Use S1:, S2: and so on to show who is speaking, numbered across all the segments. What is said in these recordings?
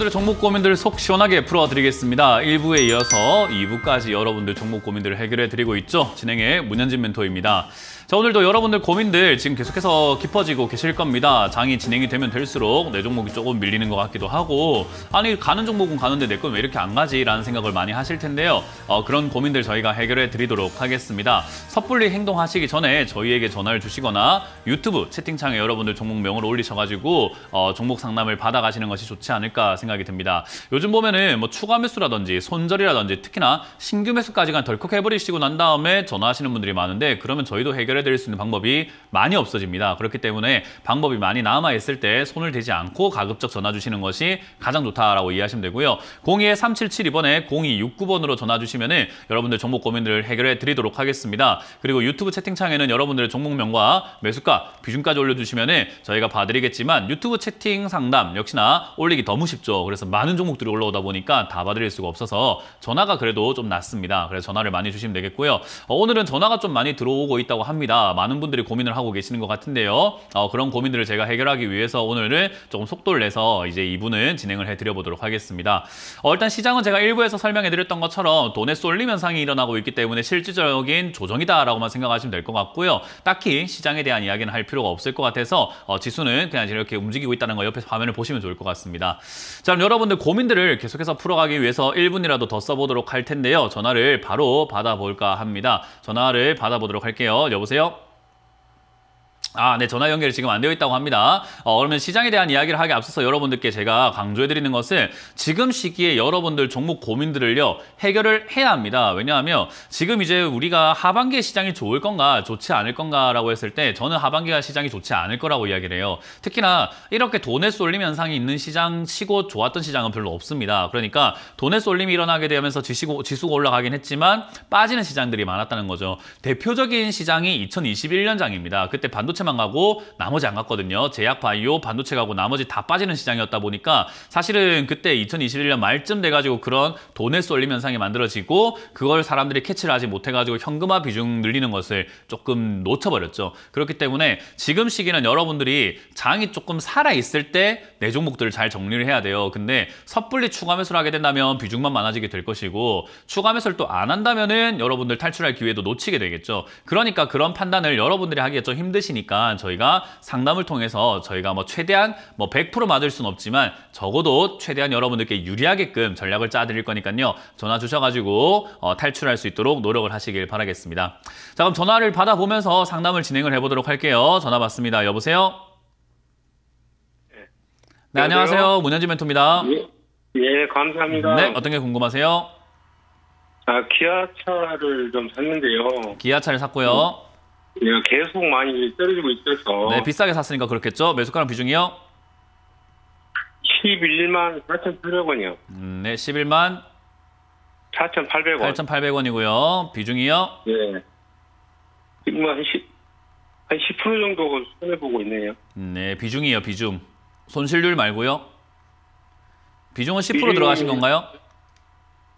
S1: 여러분들의 종목 고민들을 속 시원하게 풀어드리겠습니다. 1부에 이어서 2부까지 여러분들 종목 고민들을 해결해드리고 있죠. 진행의 문현진 멘토입니다. 자 오늘도 여러분들 고민들 지금 계속해서 깊어지고 계실 겁니다. 장이 진행이 되면 될수록 내 종목이 조금 밀리는 것 같기도 하고 아니 가는 종목은 가는데 내 건 왜 이렇게 안 가지? 라는 생각을 많이 하실 텐데요. 어, 그런 고민들 저희가 해결해 드리도록 하겠습니다. 섣불리 행동하시기 전에 저희에게 전화를 주시거나 유튜브 채팅창에 여러분들 종목명을 올리셔가지고 어, 종목 상담을 받아가시는 것이 좋지 않을까 생각이 듭니다. 요즘 보면은 뭐 추가 매수라든지 손절이라든지 특히나 신규 매수까지가 덜컥 해버리시고 난 다음에 전화하시는 분들이 많은데 그러면 저희도 해결해 해결해드릴 수 있는 방법이 많이 없어집니다. 그렇기 때문에 방법이 많이 남아있을 때 손을 대지 않고 가급적 전화 주시는 것이 가장 좋다라고 이해하시면 되고요. 02-3772번에 0269번으로 전화 주시면 여러분들 종목 고민을 해결해드리도록 하겠습니다. 그리고 유튜브 채팅창에는 여러분들의 종목명과 매수가, 비중까지 올려주시면 저희가 봐드리겠지만 유튜브 채팅 상담 역시나 올리기 너무 쉽죠. 그래서 많은 종목들이 올라오다 보니까 다 봐드릴 수가 없어서 전화가 그래도 좀 낫습니다. 그래서 전화를 많이 주시면 되겠고요. 어, 오늘은 전화가 좀 많이 들어오고 있다고 합니다. 상황다 많은 분들이 고민을 하고 계시는 것 같은데요. 어, 그런 고민들을 제가 해결하기 위해서 오늘은 조금 속도를 내서 이제 2부는 진행을 해드려보도록 하겠습니다. 어, 일단 시장은 제가 1부에서 설명해드렸던 것처럼 돈의 쏠림 현상이 일어나고 있기 때문에 실질적인 조정이다라고만 생각하시면 될 것 같고요. 딱히 시장에 대한 이야기는 할 필요가 없을 것 같아서 어, 지수는 그냥 이렇게 움직이고 있다는 거 옆에서 화면을 보시면 좋을 것 같습니다. 자, 그럼 여러분들 고민들을 계속해서 풀어가기 위해서 1분이라도 더 써보도록 할 텐데요. 전화를 바로 받아볼까 합니다. 전화를 받아보도록 할게요. 여보세요? Yep. 아, 네, 전화 연결이 지금 안 되어 있다고 합니다. 어, 그러면 시장에 대한 이야기를 하기 앞서서 여러분들께 제가 강조해드리는 것은 지금 시기에 여러분들 종목 고민들을요, 해결을 해야 합니다. 왜냐하면 지금 이제 우리가 하반기에 시장이 좋을 건가, 좋지 않을 건가라고 했을 때 저는 하반기가 시장이 좋지 않을 거라고 이야기를 해요. 특히나 이렇게 돈에 쏠림 현상이 있는 시장 치고 좋았던 시장은 별로 없습니다. 그러니까 돈에 쏠림이 일어나게 되면서 지시고, 지수가 올라가긴 했지만 빠지는 시장들이 많았다는 거죠. 대표적인 시장이 2021년장입니다. 그때 반도체 반도체만 가고 나머지 안 갔거든요. 제약, 바이오, 반도체 가고 나머지 다 빠지는 시장이었다 보니까 사실은 그때 2021년 말쯤 돼가지고 그런 돈의 쏠림 현상이 만들어지고 그걸 사람들이 캐치를 하지 못해가지고 현금화 비중 늘리는 것을 조금 놓쳐버렸죠. 그렇기 때문에 지금 시기는 여러분들이 장이 조금 살아있을 때 내 종목들을 잘 정리를 해야 돼요. 근데 섣불리 추가 매수를 하게 된다면 비중만 많아지게 될 것이고 추가 매수를 또 안 한다면은 여러분들 탈출할 기회도 놓치게 되겠죠. 그러니까 그런 판단을 여러분들이 하기가 좀 힘드시니까 있으니까 저희가 상담을 통해서 저희가 뭐 최대한 뭐 100% 맞을 수는 없지만 적어도 최대한 여러분들께 유리하게끔 전략을 짜드릴 거니까요. 전화 주셔가지고 어, 탈출할 수 있도록 노력을 하시길 바라겠습니다. 자 그럼 전화를 받아보면서 상담을 진행을 해보도록 할게요. 전화 받습니다. 여보세요? 네, 네 안녕하세요. 안녕하세요. 문현지 멘토입니다. 예, 예, 감사합니다. 네, 어떤 게 궁금하세요? 아, 기아차를 좀 샀는데요. 기아차를 샀고요. 예, 계속 많이 떨어지고 있어서. 네, 비싸게 샀으니까 그렇겠죠. 매수가랑 비중이요? 11만 4,800원이요. 음, 네, 11만 4,800원. 8,800원이고요. 비중이요? 예. 지금 한 10, 한10% 정도 손해보고 있네요. 음, 네, 비중이요, 비중. 손실률 말고요. 비중은 10% 비중... 들어가신 건가요?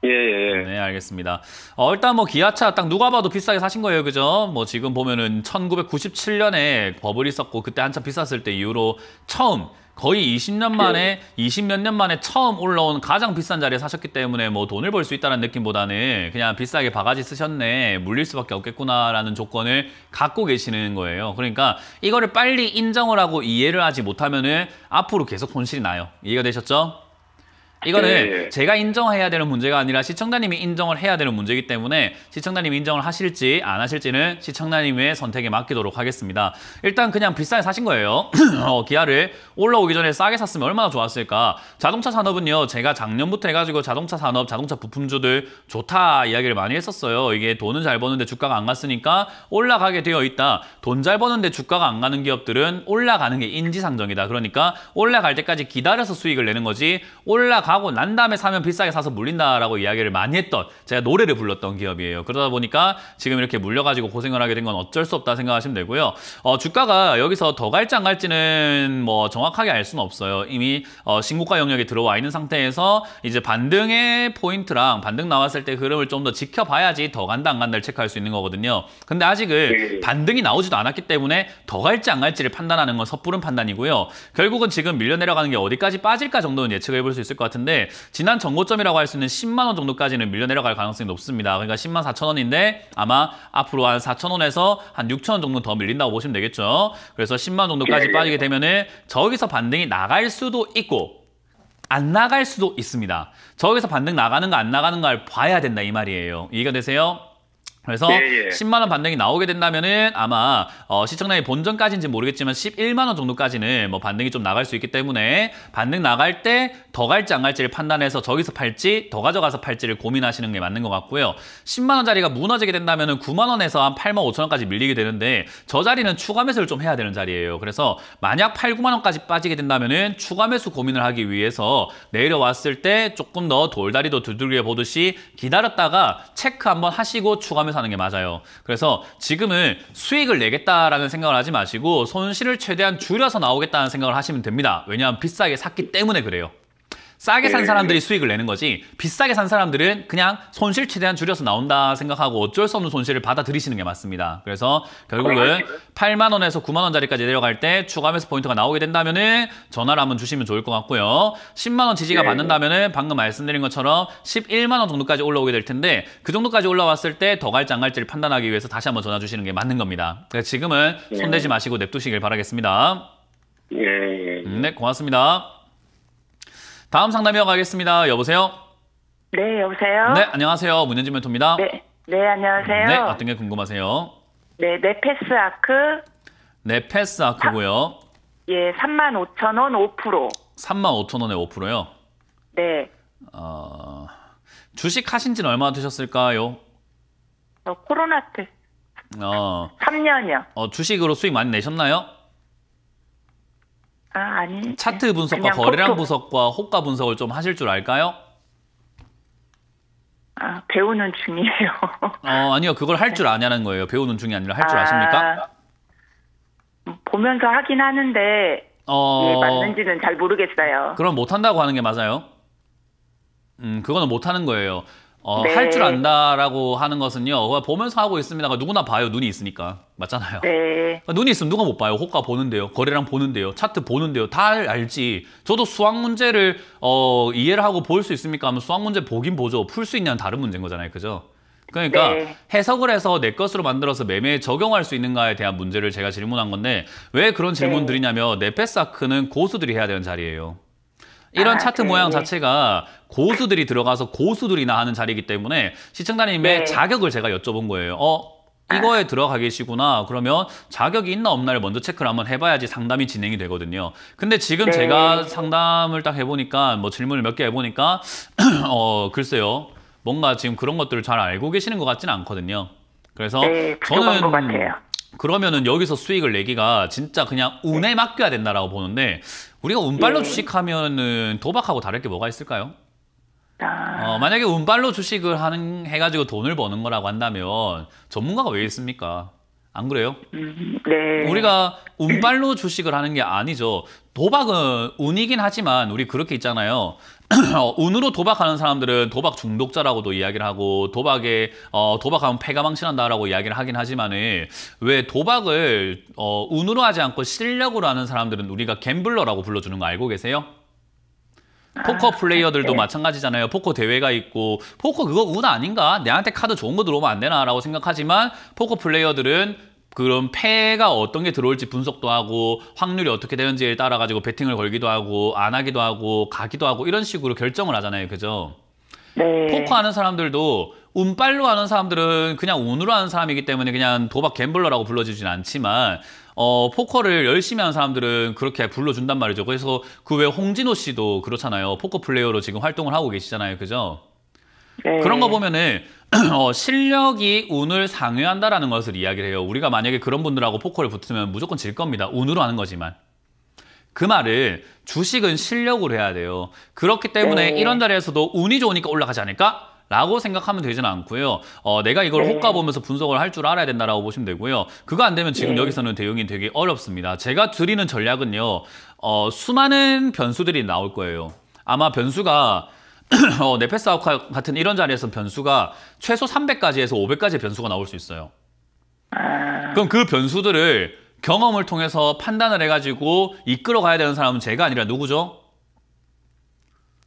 S1: 예, 예, 예. 네, 알겠습니다. 어, 일단 뭐 기아차 딱 누가 봐도 비싸게 사신 거예요, 그죠? 뭐 지금 보면은 1997년에 버블이 있었고 그때 한참 비쌌을 때 이후로 처음 거의 20년 만에 예. 20 몇 년 만에 처음 올라온 가장 비싼 자리에 사셨기 때문에 뭐 돈을 벌 수 있다는 느낌보다는 그냥 비싸게 바가지 쓰셨네 물릴 수밖에 없겠구나라는 조건을 갖고 계시는 거예요. 그러니까 이거를 빨리 인정을 하고 이해를 하지 못하면은 앞으로 계속 손실이 나요. 이해가 되셨죠? 이거는 예, 예. 제가 인정해야 되는 문제가 아니라 시청자님이 인정을 해야 되는 문제이기 때문에 시청자님이 인정을 하실지 안 하실지는 시청자님의 선택에 맡기도록 하겠습니다. 일단 그냥 비싸게 사신 거예요. 어, 기아를 올라오기 전에 싸게 샀으면 얼마나 좋았을까. 자동차 산업은요. 제가 작년부터 해가지고 자동차 산업, 자동차 부품주들 좋다 이야기를 많이 했었어요. 이게 돈은 잘 버는데 주가가 안 갔으니까 올라가게 되어 있다. 돈 잘 버는데 주가가 안 가는 기업들은 올라가는 게 인지상정이다. 그러니까 올라갈 때까지 기다려서 수익을 내는 거지 올라가 사고 난 다음에 사면 비싸게 사서 물린다라고 이야기를 많이 했던 제가 노래를 불렀던 기업이에요. 그러다 보니까 지금 이렇게 물려가지고 고생을 하게 된 건 어쩔 수 없다 생각하시면 되고요. 어, 주가가 여기서 더 갈지 안 갈지는 뭐 정확하게 알 수는 없어요. 이미 어, 신고가 영역에 들어와 있는 상태에서 이제 반등의 포인트랑 반등 나왔을 때 흐름을 좀 더 지켜봐야지 더 간다 안 간다를 체크할 수 있는 거거든요. 근데 아직은 네. 반등이 나오지도 않았기 때문에 더 갈지 안 갈지를 판단하는 건 섣부른 판단이고요. 결국은 지금 밀려 내려가는 게 어디까지 빠질까 정도는 예측해 을볼수 있을 것 같은데 같은데 지난 정고점이라고할 수 있는 10만 원 정도까지는 밀려 내려갈 가능성이 높습니다. 그러니까 10만 4천 원인데 아마 앞으로 한 4천 원에서 한 6천 원 정도 더 밀린다고 보시면 되겠죠. 그래서 10만 원 정도까지 네, 네, 빠지게 네. 되면은 저기서 반등이 나갈 수도 있고 안 나갈 수도 있습니다. 저기서 반등 나가는 거 안 나가는 걸 봐야 된다 이 말이에요. 이해가 되세요? 그래서 예, 예. 10만 원 반등이 나오게 된다면은 아마 어, 시청자의 본전까지인지 모르겠지만 11만 원 정도까지는 뭐 반등이 좀 나갈 수 있기 때문에 반등 나갈 때 더 갈지 안 갈지를 판단해서 저기서 팔지 더 가져가서 팔지를 고민하시는 게 맞는 것 같고요. 10만 원짜리가 무너지게 된다면은 9만 원에서 한 8만 5천 원까지 밀리게 되는데 저 자리는 추가 매수를 좀 해야 되는 자리예요. 그래서 만약 8, 9만 원까지 빠지게 된다면은 추가 매수 고민을 하기 위해서 내려왔을 때 조금 더 돌다리도 두들겨 보듯이 기다렸다가 체크 한번 하시고 추가 매수 하면서 는게 맞아요. 그래서 지금은 수익을 내겠다라는 생각을 하지 마시고 손실을 최대한 줄여서 나오겠다는 생각을 하시면 됩니다. 왜냐하면 비싸게 샀기 때문에 그래요. 싸게 산 예, 예, 사람들이 예. 수익을 내는 거지 비싸게 산 사람들은 그냥 손실 최대한 줄여서 나온다 생각하고 어쩔 수 없는 손실을 받아들이시는 게 맞습니다. 그래서 결국은 8만 원에서 9만 원짜리까지 내려갈 때 추가 하면서 포인트가 나오게 된다면은 전화를 한번 주시면 좋을 것 같고요. 10만 원 지지가 받는다면은 방금 말씀드린 것처럼 11만 원 정도까지 올라오게 될 텐데 그 정도까지 올라왔을 때 더 갈지 안 갈지를 판단하기 위해서 다시 한번 전화 주시는 게 맞는 겁니다. 그러니 지금은 손대지 마시고 냅두시길 바라겠습니다. 음, 네, 고맙습니다. 다음 상담이어 가겠습니다. 여보세요? 네, 여보세요? 네, 안녕하세요. 문현지 멘토입니다. 네, 네, 안녕하세요. 네, 어떤 게 궁금하세요? 네, 네페스 아크. 네페스 아크고요. 예, 3만 5천 원 5%. 3만 5천 원에 5%요? 네. 어, 주식 하신 지는 얼마나 되셨을까요? 어, 코로나 때. 어, 3년이요. 어, 주식으로 수익 많이 내셨나요? 아, 아니. 차트 네. 분석과 거래량 포토. 분석과 호가 분석을 좀 하실 줄 알까요? 아, 배우는 중이에요. 어, 아니요. 그걸 할 줄 아냐는 거예요. 배우는 중이 아니라 할 줄 아, 십니까 보면서 하긴 하는데 어... 맞는지는 잘 모르겠어요. 그럼 못 한다고 하는 게 맞아요? 음, 그거는 못 하는 거예요. 어, 네. 할줄 안다라고 하는 것은요. 보면서 하고 있습니다. 그 누구나 봐요. 눈이 있으니까. 맞잖아요. 네. 그러니까 눈이 있으면 누가 못 봐요. 호가 보는데요. 거래량 보는데요. 차트 보는데요. 다 알지. 저도 수학 문제를 어, 이해를 하고 볼 수 있습니까? 하면 수학 문제 보긴 보죠. 풀 수 있냐는 다른 문제인 거잖아요. 그죠? 그러니까 네. 해석을 해서 내 것으로 만들어서 매매에 적용할 수 있는가에 대한 문제를 제가 질문한 건데 왜 그런 질문 네. 드리냐면 네페사크는 고수들이 해야 되는 자리예요. 이런 아, 차트 네. 모양 자체가 고수들이 들어가서 고수들이나 하는 자리이기 때문에 시청자님의 네. 자격을 제가 여쭤본 거예요. 어, 이거에 아. 들어가 계시구나 그러면 자격이 있나 없나를 먼저 체크를 한번 해봐야지 상담이 진행이 되거든요 근데 지금 네. 제가 상담을 딱 해보니까 뭐 질문을 몇 개 해보니까 어 글쎄요 뭔가 지금 그런 것들을 잘 알고 계시는 것 같지는 않거든요 그래서 네, 저는 그러면은 여기서 수익을 내기가 진짜 그냥 운에 맡겨야 된다라고 보는데 우리가 운빨로 예. 주식하면은 도박하고 다를 게 뭐가 있을까요? 아. 어, 만약에 운빨로 주식을 하는 해가지고 돈을 버는 거라고 한다면 전문가가 왜 있습니까? 안 그래요? 음, 네. 우리가 운빨로 주식을 하는 게 아니죠. 도박은 운이긴 하지만 우리 그렇게 있잖아요. 운으로 도박하는 사람들은 도박 중독자라고도 이야기를 하고 도박에 어, 도박하면 폐가 망신한다라고 이야기를 하긴 하지만왜 도박을 어, 운으로 하지 않고 실력으로 하는 사람들은 우리가 갬블러라고 불러주는 거 알고 계세요? 아, 포커 플레이어들도 네. 마찬가지잖아요. 포커 대회가 있고 포커 그거 운 아닌가? 내한테 카드 좋은 거 들어오면 안 되나? 라고 생각하지만 포커 플레이어들은 그런 패가 어떤 게 들어올지 분석도 하고 확률이 어떻게 되는지에 따라 가지고 배팅을 걸기도 하고 안 하기도 하고 가기도 하고 이런 식으로 결정을 하잖아요. 그죠? 네. 포커 하는 사람들도 운빨로 하는 사람들은 그냥 운으로 하는 사람이기 때문에 그냥 도박 갬블러라고 불러주진 않지만 어 포커를 열심히 하는 사람들은 그렇게 불러준단 말이죠. 그래서 그 외 홍진호 씨도 그렇잖아요. 포커 플레이어로 지금 활동을 하고 계시잖아요. 그죠? 네. 그런 거 보면은 어, 실력이 운을 상회한다라는 것을 이야기를 해요. 우리가 만약에 그런 분들하고 포커를 붙으면 무조건 질 겁니다. 운으로 하는 거지만. 그 말을 주식은 실력으로 해야 돼요. 그렇기 때문에 네. 이런 자리에서도 운이 좋으니까 올라가지 않을까? 라고 생각하면 되지는 않고요. 어, 내가 이걸 네. 호가 보면서 분석을 할 줄 알아야 된다라고 보시면 되고요. 그거 안 되면 지금 네. 여기서는 대응이 되게 어렵습니다. 제가 드리는 전략은요. 어, 수많은 변수들이 나올 거예요. 아마 변수가 어, 네페스 아웃카 같은 이런 자리에서 변수가 최소 300까지에서 500까지 의 변수가 나올 수 있어요. 아. 그럼 그 변수들을 경험을 통해서 판단을 해가지고 이끌어 가야 되는 사람은 제가 아니라 누구죠?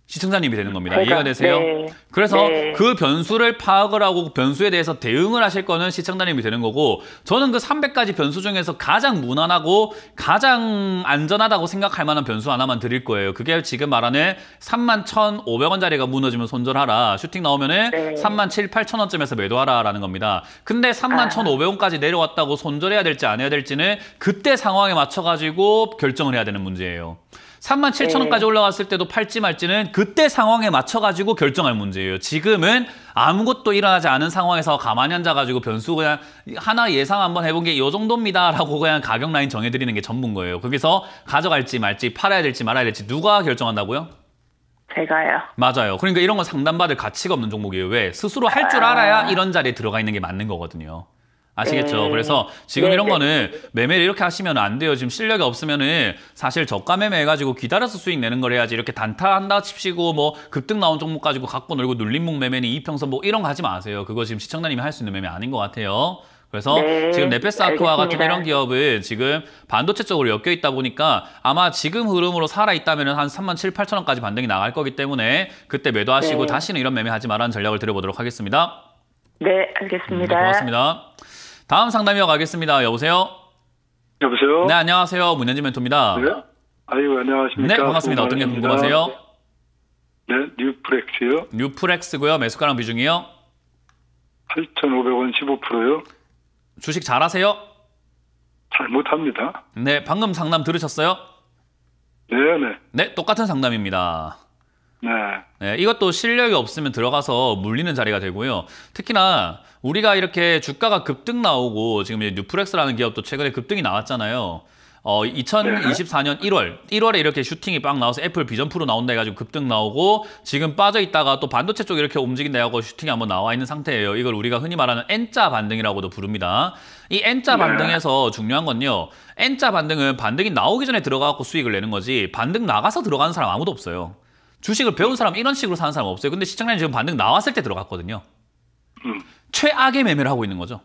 S1: 시청자님이 되는 겁니다. 그러니까, 이해가 네. 되세요? 네. 그래서 네. 그 변수를 파악을 하고 그 변수에 대해서 대응을 하실 거는 시청자님이 되는 거고 저는 그 300가지 변수 중에서 가장 무난하고 가장 안전하다고 생각할 만한 변수 하나만 드릴 거예요. 그게 지금 말하는 31,500원짜리가 무너지면 손절하라. 슈팅 나오면 은 네. 37,800원쯤에서 매도하라라는 겁니다. 근데 31,500원까지 내려왔다고 손절해야 될지 안 해야 될지는 그때 상황에 맞춰가지고 결정을 해야 되는 문제예요. 3만 7천 원까지 네. 올라갔을 때도 팔지 말지는 그때 상황에 맞춰가지고 결정할 문제예요. 지금은 아무것도 일어나지 않은 상황에서 가만히 앉아가지고 변수 그냥 하나 예상 한번 해본 게 요 정도입니다라고 그냥 가격 라인 정해드리는 게 전부인 거예요. 거기서 가져갈지 말지 팔아야 될지 말아야 될지 누가 결정한다고요? 제가요. 맞아요. 그러니까 이런 건 상담받을 가치가 없는 종목이에요. 왜? 스스로 할 줄 알아야 아. 이런 자리에 들어가 있는 게 맞는 거거든요. 아시겠죠? 음. 그래서 지금 네 이런 네. 거는 매매를 이렇게 하시면 안 돼요. 지금 실력이 없으면은 사실 저가 매매 해가지고 기다려서 수익 내는 걸 해야지 이렇게 단타한다 칩시고 뭐 급등 나온 종목 가지고 갖고 놀고 눌림목 매매니 이평선 뭐 이런 거 하지 마세요. 그거 지금 시청자님이 할 수 있는 매매 아닌 것 같아요. 그래서 네, 지금 네페스 아크와 같은 이런 기업은 지금 반도체 쪽으로 엮여 있다 보니까 아마 지금 흐름으로 살아있다면 한 3만 7, 8천 원까지 반등이 나갈 거기 때문에 그때 매도하시고 네. 다시는 이런 매매하지 말라는 전략을 드려보도록 하겠습니다. 네, 알겠습니다. 네, 고맙습니다. 다음 상담이어 가겠습니다. 여보세요? 여보세요? 네, 안녕하세요. 문현지 멘토입니다. 네? 아유, 안녕하십니까. 네, 반갑습니다. 어떤 게 궁금하세요? 네, 뉴프렉스요. 뉴프렉스고요. 매수가랑 비중이요? 8,500원 15%요. 주식 잘하세요? 잘못합니다. 네, 방금 상담 들으셨어요? 네네. 네. 네, 똑같은 상담입니다. 네. 네. 이것도 실력이 없으면 들어가서 물리는 자리가 되고요. 특히나 우리가 이렇게 주가가 급등 나오고 지금 이제 뉴프렉스라는 기업도 최근에 급등이 나왔잖아요. 어, 2024년 1월, 1월에 이렇게 슈팅이 빵 나와서 애플 비전 프로 나온다 해가지고 급등 나오고 지금 빠져 있다가 또 반도체 쪽 이렇게 움직인다 하고 슈팅이 한번 나와 있는 상태예요. 이걸 우리가 흔히 말하는 N자 반등이라고도 부릅니다. 이 N자 네. 반등에서 중요한 건요. N자 반등은 반등이 나오기 전에 들어가서 수익을 내는 거지 반등 나가서 들어가는 사람 아무도 없어요. 주식을 배운 사람 이런 식으로 사는 사람 없어요. 근데 시청자님 지금 반등 나왔을 때 들어갔거든요. 음. 최악의 매매를 하고 있는 거죠.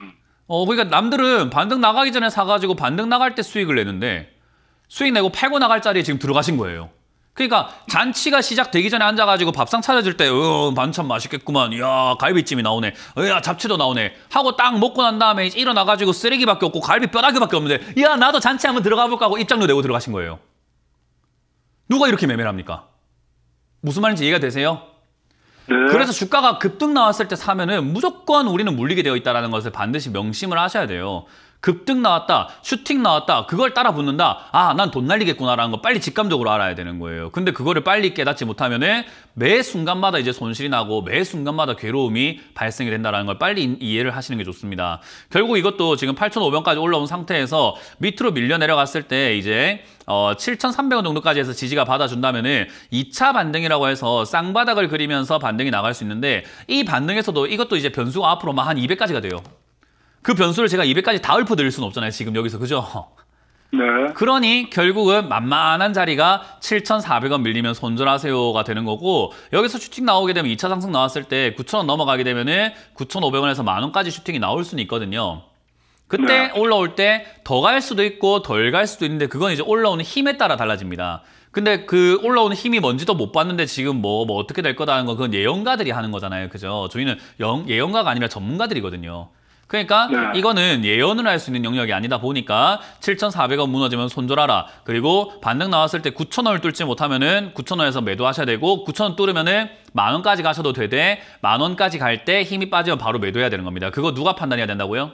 S1: 음. 어, 그러니까 남들은 반등 나가기 전에 사가지고 반등 나갈 때 수익을 내는데 수익 내고 팔고 나갈 자리에 지금 들어가신 거예요. 그러니까 잔치가 시작되기 전에 앉아가지고 밥상 차려줄 때 어, 반찬 맛있겠구만. 이야 갈비찜이 나오네. 이야 잡채도 나오네. 하고 딱 먹고 난 다음에 일어나가지고 쓰레기밖에 없고 갈비 뼈다귀밖에 없는데 야 나도 잔치 한번 들어가 볼까 하고 입장료 내고 들어가신 거예요. 누가 이렇게 매매를 합니까? 무슨 말인지 이해가 되세요? 네. 그래서 주가가 급등 나왔을 때 사면은 무조건 우리는 물리게 되어 있다는 것을 반드시 명심을 하셔야 돼요. 급등 나왔다, 슈팅 나왔다, 그걸 따라 붙는다. 아, 난 돈 날리겠구나라는 거 빨리 직감적으로 알아야 되는 거예요. 근데 그거를 빨리 깨닫지 못하면은 매 순간마다 이제 손실이 나고 매 순간마다 괴로움이 발생이 된다라는 걸 빨리 이해를 하시는 게 좋습니다. 결국 이것도 지금 8,500원까지 올라온 상태에서 밑으로 밀려 내려갔을 때 이제 어, 7,300원 정도까지 해서 지지가 받아준다면은 2차 반등이라고 해서 쌍바닥을 그리면서 반등이 나갈 수 있는데 이 반등에서도 이것도 이제 변수가 앞으로 막한 200까지가 돼요. 그 변수를 제가 입에까지다 읊어드릴 수는 없잖아요. 지금 여기서 그죠? 네. 그러니 결국은 만만한 자리가 7,400원 밀리면 손절하세요가 되는 거고 여기서 슈팅 나오게 되면 2차 상승 나왔을 때 9,000원 넘어가게 되면 은 9,500원에서 만원까지 슈팅이 나올 수는 있거든요. 그때 네. 올라올 때 더 갈 수도 있고 덜 갈 수도 있는데 그건 이제 올라오는 힘에 따라 달라집니다. 근데 그 올라오는 힘이 뭔지도 못 봤는데 지금 뭐, 뭐 어떻게 될 거다 하는 건 그건 예언가들이 하는 거잖아요. 그죠? 저희는 영, 예언가가 아니라 전문가들이거든요. 그러니까 네. 이거는 예언을 할 수 있는 영역이 아니다 보니까 7,400원 무너지면 손절하라. 그리고 반등 나왔을 때 9,000원을 뚫지 못하면은 9,000원에서 매도하셔야 되고 9,000원 뚫으면은 만 원까지 가셔도 되되 만 원까지 갈 때 힘이 빠지면 바로 매도해야 되는 겁니다. 그거 누가 판단해야 된다고요?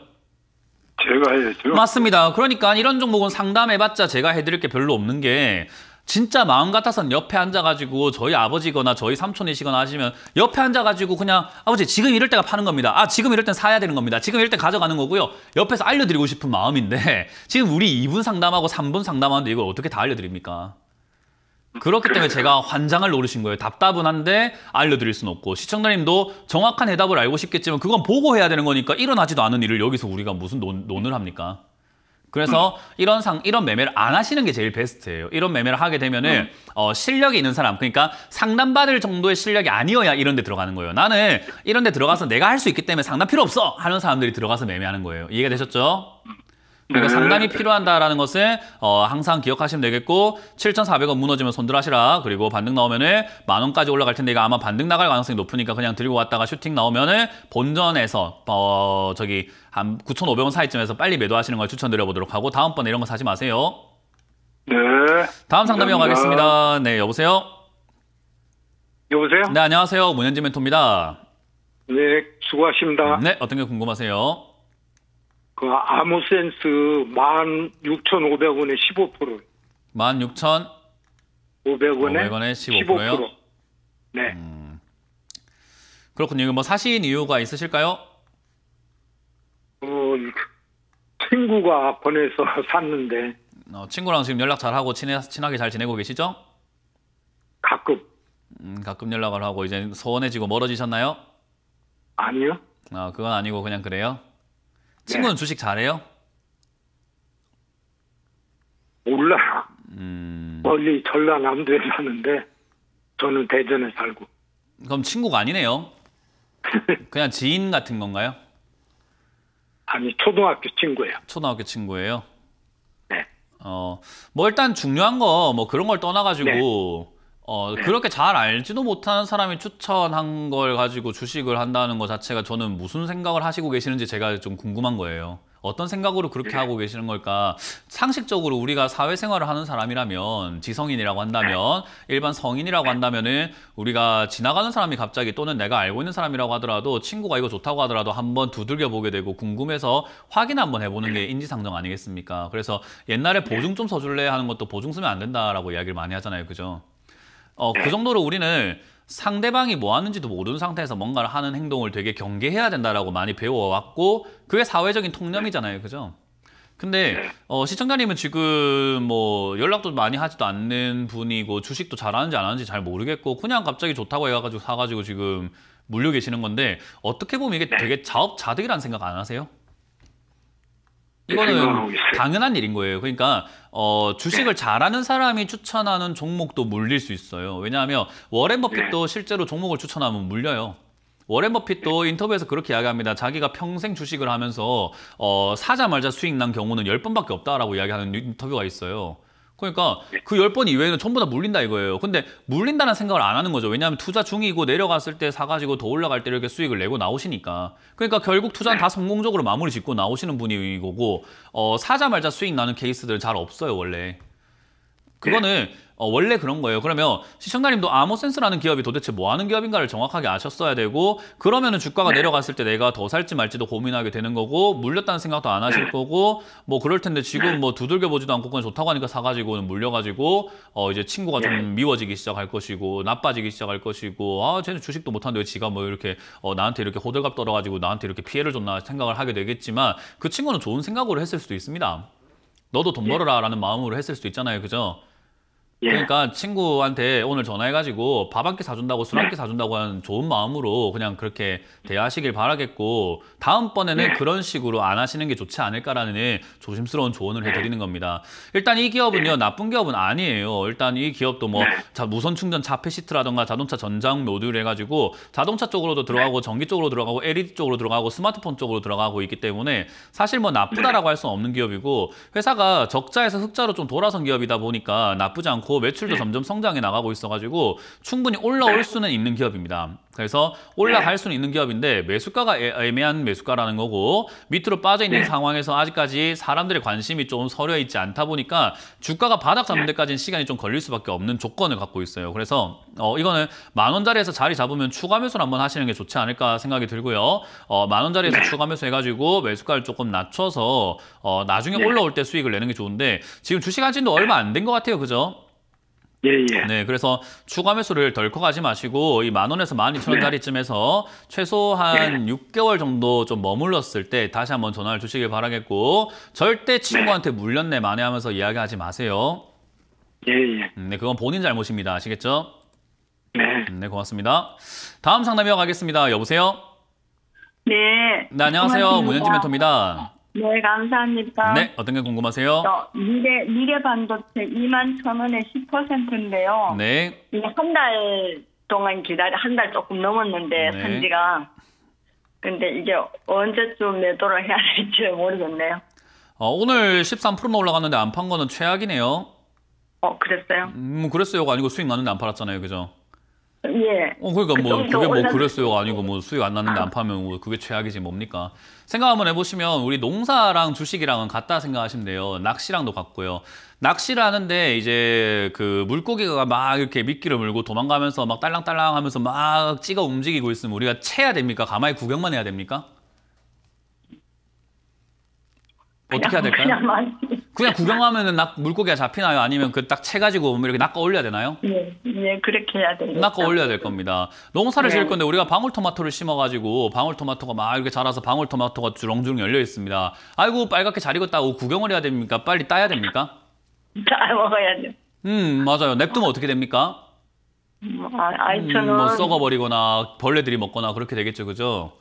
S1: 제가 해야죠. 맞습니다. 그러니까 이런 종목은 상담해봤자 제가 해드릴 게 별로 없는 게 진짜 마음 같아서는 옆에 앉아가지고 저희 아버지거나 저희 삼촌이시거나 하시면 옆에 앉아가지고 그냥 아버지 지금 이럴 때가 파는 겁니다. 아 지금 이럴 땐 사야 되는 겁니다. 지금 이럴 때 가져가는 거고요. 옆에서 알려드리고 싶은 마음인데 지금 우리 2분 상담하고 3분 상담하는데 이걸 어떻게 다 알려드립니까? 그렇기 때문에 제가 환장을 노르신 거예요. 답답은 한데 알려드릴 수는 없고 시청자님도 정확한 해답을 알고 싶겠지만 그건 보고 해야 되는 거니까 일어나지도 않은 일을 여기서 우리가 무슨 논, 논을 합니까? 그래서 이런 상 이런 매매를 안 하시는 게 제일 베스트예요. 이런 매매를 하게 되면은 음. 어, 실력이 있는 사람 그러니까 상담받을 정도의 실력이 아니어야 이런 데 들어가는 거예요. 나는 이런 데 들어가서 내가 할 수 있기 때문에 상담 필요 없어 하는 사람들이 들어가서 매매하는 거예요. 이해가 되셨죠? 우리가 네. 상담이 필요한다라는 것을 어, 항상 기억하시면 되겠고 7,400원 무너지면 손들하시라. 그리고 반등 나오면은 만 원까지 올라갈 텐데 이거 아마 반등 나갈 가능성이 높으니까 그냥 들고 왔다가 슈팅 나오면은 본전에서 어 저기 한 9,500원 사이쯤에서 빨리 매도하시는 걸 추천드려 보도록 하고 다음번에 이런 거 사지 마세요. 네. 다음 상담이어 가겠습니다. 네, 여보세요. 여보세요? 네, 안녕하세요. 문현지 멘토입니다. 네, 수고하십니다. 네, 어떤 게 궁금하세요? 그아무센스 16,500원에 15%. 16,500원에 15%요? 15%. 네. 음. 그렇군요. 이거 뭐 사신 이유가 있으실까요? 어, 친구가 보내서 샀는데. 어, 친구랑 지금 연락 잘 하고 친해, 친하게 잘 지내고 계시죠? 가끔. 음, 가끔 연락을 하고 이제 소원해지고 멀어지셨나요? 아니요. 아, 어, 그건 아니고 그냥 그래요. 친구는 네. 주식 잘해요? 몰라요. 음... 멀리 전라남도에 사는데 저는 대전에 살고. 그럼 친구가 아니네요. 그냥 지인 같은 건가요? 아니 초등학교 친구예요. 초등학교 친구예요. 네. 어뭐 일단 중요한 거 뭐 그런 걸 떠나가지고 네. 어, 그렇게 잘 알지도 못하는 사람이 추천한 걸 가지고 주식을 한다는 것 자체가 저는 무슨 생각을 하시고 계시는지 제가 좀 궁금한 거예요. 어떤 생각으로 그렇게 예. 하고 계시는 걸까? 상식적으로 우리가 사회생활을 하는 사람이라면, 지성인이라고 한다면, 일반 성인이라고 한다면은 우리가 지나가는 사람이 갑자기 또는 내가 알고 있는 사람이라고 하더라도 친구가 이거 좋다고 하더라도 한번 두들겨 보게 되고 궁금해서 확인 한번 해보는 게 인지상정 아니겠습니까? 그래서 옛날에 보증 좀 서줄래 하는 것도 보증 쓰면 안 된다라고 이야기를 많이 하잖아요, 그죠? 어, 그 정도로 우리는 상대방이 뭐 하는지도 모르는 상태에서 뭔가를 하는 행동을 되게 경계해야 된다라고 많이 배워왔고 그게 사회적인 통념이잖아요. 그죠? 근데 어, 시청자님은 지금 뭐 연락도 많이 하지도 않는 분이고 주식도 잘하는지 안 하는지 잘 모르겠고 그냥 갑자기 좋다고 해가지고 사가지고 지금 물려 계시는 건데 어떻게 보면 이게 네. 되게 자업자득이라는 생각 안 하세요?
S2: 네, 이거는
S1: 당연한 일인 거예요. 그러니까 어, 주식을 네. 잘하는 사람이 추천하는 종목도 물릴 수 있어요. 왜냐하면 워렌 버핏도 네. 실제로 종목을 추천하면 물려요. 워렌 버핏도 네. 인터뷰에서 그렇게 이야기합니다. 자기가 평생 주식을 하면서 어, 사자말자 수익 난 경우는 1 0번밖에 없다라고 이야기하는 인터뷰가 있어요. 그러니까 그1 0번 이외에는 전부 다 물린다 이거예요. 근데 물린다는 생각을 안 하는 거죠. 왜냐하면 투자 중이고 내려갔을 때 사가지고 더 올라갈 때 이렇게 수익을 내고 나오시니까. 그러니까 결국 투자는 다 성공적으로 마무리 짓고 나오시는 분이 거고 어, 사자말자 수익 나는 케이스들잘 없어요 원래. 그거는 어, 원래 그런 거예요. 그러면 시청자님도 암호센스라는 기업이 도대체 뭐 하는 기업인가를 정확하게 아셨어야 되고 그러면은 주가가 네. 내려갔을 때 내가 더 살지 말지도 고민하게 되는 거고 물렸다는 생각도 안 하실 거고 뭐 그럴 텐데 지금 뭐 두들겨 보지도 않고 그냥 좋다고 하니까 사가지고는 물려가지고 어 이제 친구가 좀 네. 미워지기 시작할 것이고 나빠지기 시작할 것이고 아 쟤는 주식도 못하는데 왜 지가 뭐 이렇게 어 나한테 이렇게 호들갑 떨어가지고 나한테 이렇게 피해를 줬나 생각을 하게 되겠지만 그 친구는 좋은 생각으로 했을 수도 있습니다. 너도 돈 네. 벌어라라는 마음으로 했을 수도 있잖아요, 그죠? 예. 그러니까 친구한테 오늘 전화해가지고 밥 한 끼 사준다고 술 한끼 네. 사준다고 하는 좋은 마음으로 그냥 그렇게 대하시길 바라겠고 다음번에는 예. 그런 식으로 안 하시는 게 좋지 않을까라는 조심스러운 조언을 해드리는 겁니다. 일단 이 기업은요 나쁜 기업은 아니에요. 일단 이 기업도 뭐 네. 자, 무선 충전 자폐 시트라던가 자동차 전장 모듈 해가지고 자동차 쪽으로도 들어가고 전기 쪽으로 들어가고 LED 쪽으로 들어가고 스마트폰 쪽으로 들어가고 있기 때문에 사실 뭐 나쁘다라고 할 수는 없는 기업이고 회사가 적자에서 흑자로 좀 돌아선 기업이다 보니까 나쁘지 않고 그고 매출도 네. 점점 성장해 나가고 있어가지고 충분히 올라올 네. 수는 있는 기업입니다. 그래서 올라갈 수는 있는 기업인데 매수가가 애매한 매수가라는 거고 밑으로 빠져있는 네. 상황에서 아직까지 사람들의 관심이 좀 서려 있지 않다 보니까 주가가 바닥 잡는 데까지는 시간이 좀 걸릴 수밖에 없는 조건을 갖고 있어요. 그래서 어, 이거는 만 원짜리에서 자리 잡으면 추가 매수를 한번 하시는 게 좋지 않을까 생각이 들고요. 어, 만 원짜리에서 추가 매수 해가지고 매수가를 조금 낮춰서 어, 나중에 올라올 때 수익을 내는 게 좋은데 지금 주식 한진도 얼마 안 된 것 같아요. 그죠? 예, 예. 네, 그래서 추가 매수를 덜컥 하지 마시고 이 만 원에서 만 이천 원 짜리쯤에서 네. 최소한 네. 예. 6개월 정도 좀 머물렀을 때 다시 한번 전화를 주시길 바라겠고 절대 친구한테 네. 물렸네 만회하면서 이야기하지 마세요. 예, 예. 음, 네, 그건 본인 잘못입니다. 아시겠죠? 네. 음, 네, 고맙습니다. 다음 상담이어 가겠습니다. 여보세요? 네. 네, 안녕하세요. 문현진 멘토입니다. 네, 감사합니다. 네, 어떤 게 궁금하세요? 저 미래 미래 반도체 2만 천 원에 10%인데요. 네. 한달 동안 기다려 한달 조금 넘었는데 네. 산지가 근데 이게 언제쯤 매도를 해야 될지 모르겠네요. 어, 오늘 1 3 올라갔는데 안 판 거는 최악이네요. 어, 그랬어요? 음, 뭐 그랬어요가 아니고 수익 나는데 안 팔았잖아요, 그죠? 예. 어, 그러니까 뭐 그게 뭐 올랐... 그랬어요 아니고 뭐 수익 안 났는데 안 파면 뭐 그게 최악이지 뭡니까? 생각 한번 해보시면 우리 농사랑 주식이랑은 같다 생각하시면 돼요. 낚시랑도 같고요. 낚시를 하는데 이제 그 물고기가 막 이렇게 미끼를 물고 도망가면서 막 딸랑딸랑 하면서 막 찍어 움직이고 있으면 우리가 채야 됩니까? 가만히 구경만 해야 됩니까? 어떻게 해야 될까요? 그냥 그냥 구경하면은 낙, 물고기가 잡히나요? 아니면 그 딱 채 가지고 뭐 이렇게 낚아 올려야 되나요? 예, 예, 그렇게 해야 돼요. 낚아 올려야 될 겁니다. 농사를 네. 지을 건데 우리가 방울토마토를 심어가지고 방울토마토가 막 이렇게 자라서 방울토마토가 주렁주렁 열려 있습니다. 아이고 빨갛게 잘 익었다고 구경을 해야 됩니까? 빨리 따야 됩니까? 다 먹어야죠. 음, 맞아요. 냅두면 어떻게 됩니까? 음, 아, 아이처럼 음, 뭐 썩어버리거나 벌레들이 먹거나 그렇게 되겠죠, 그죠?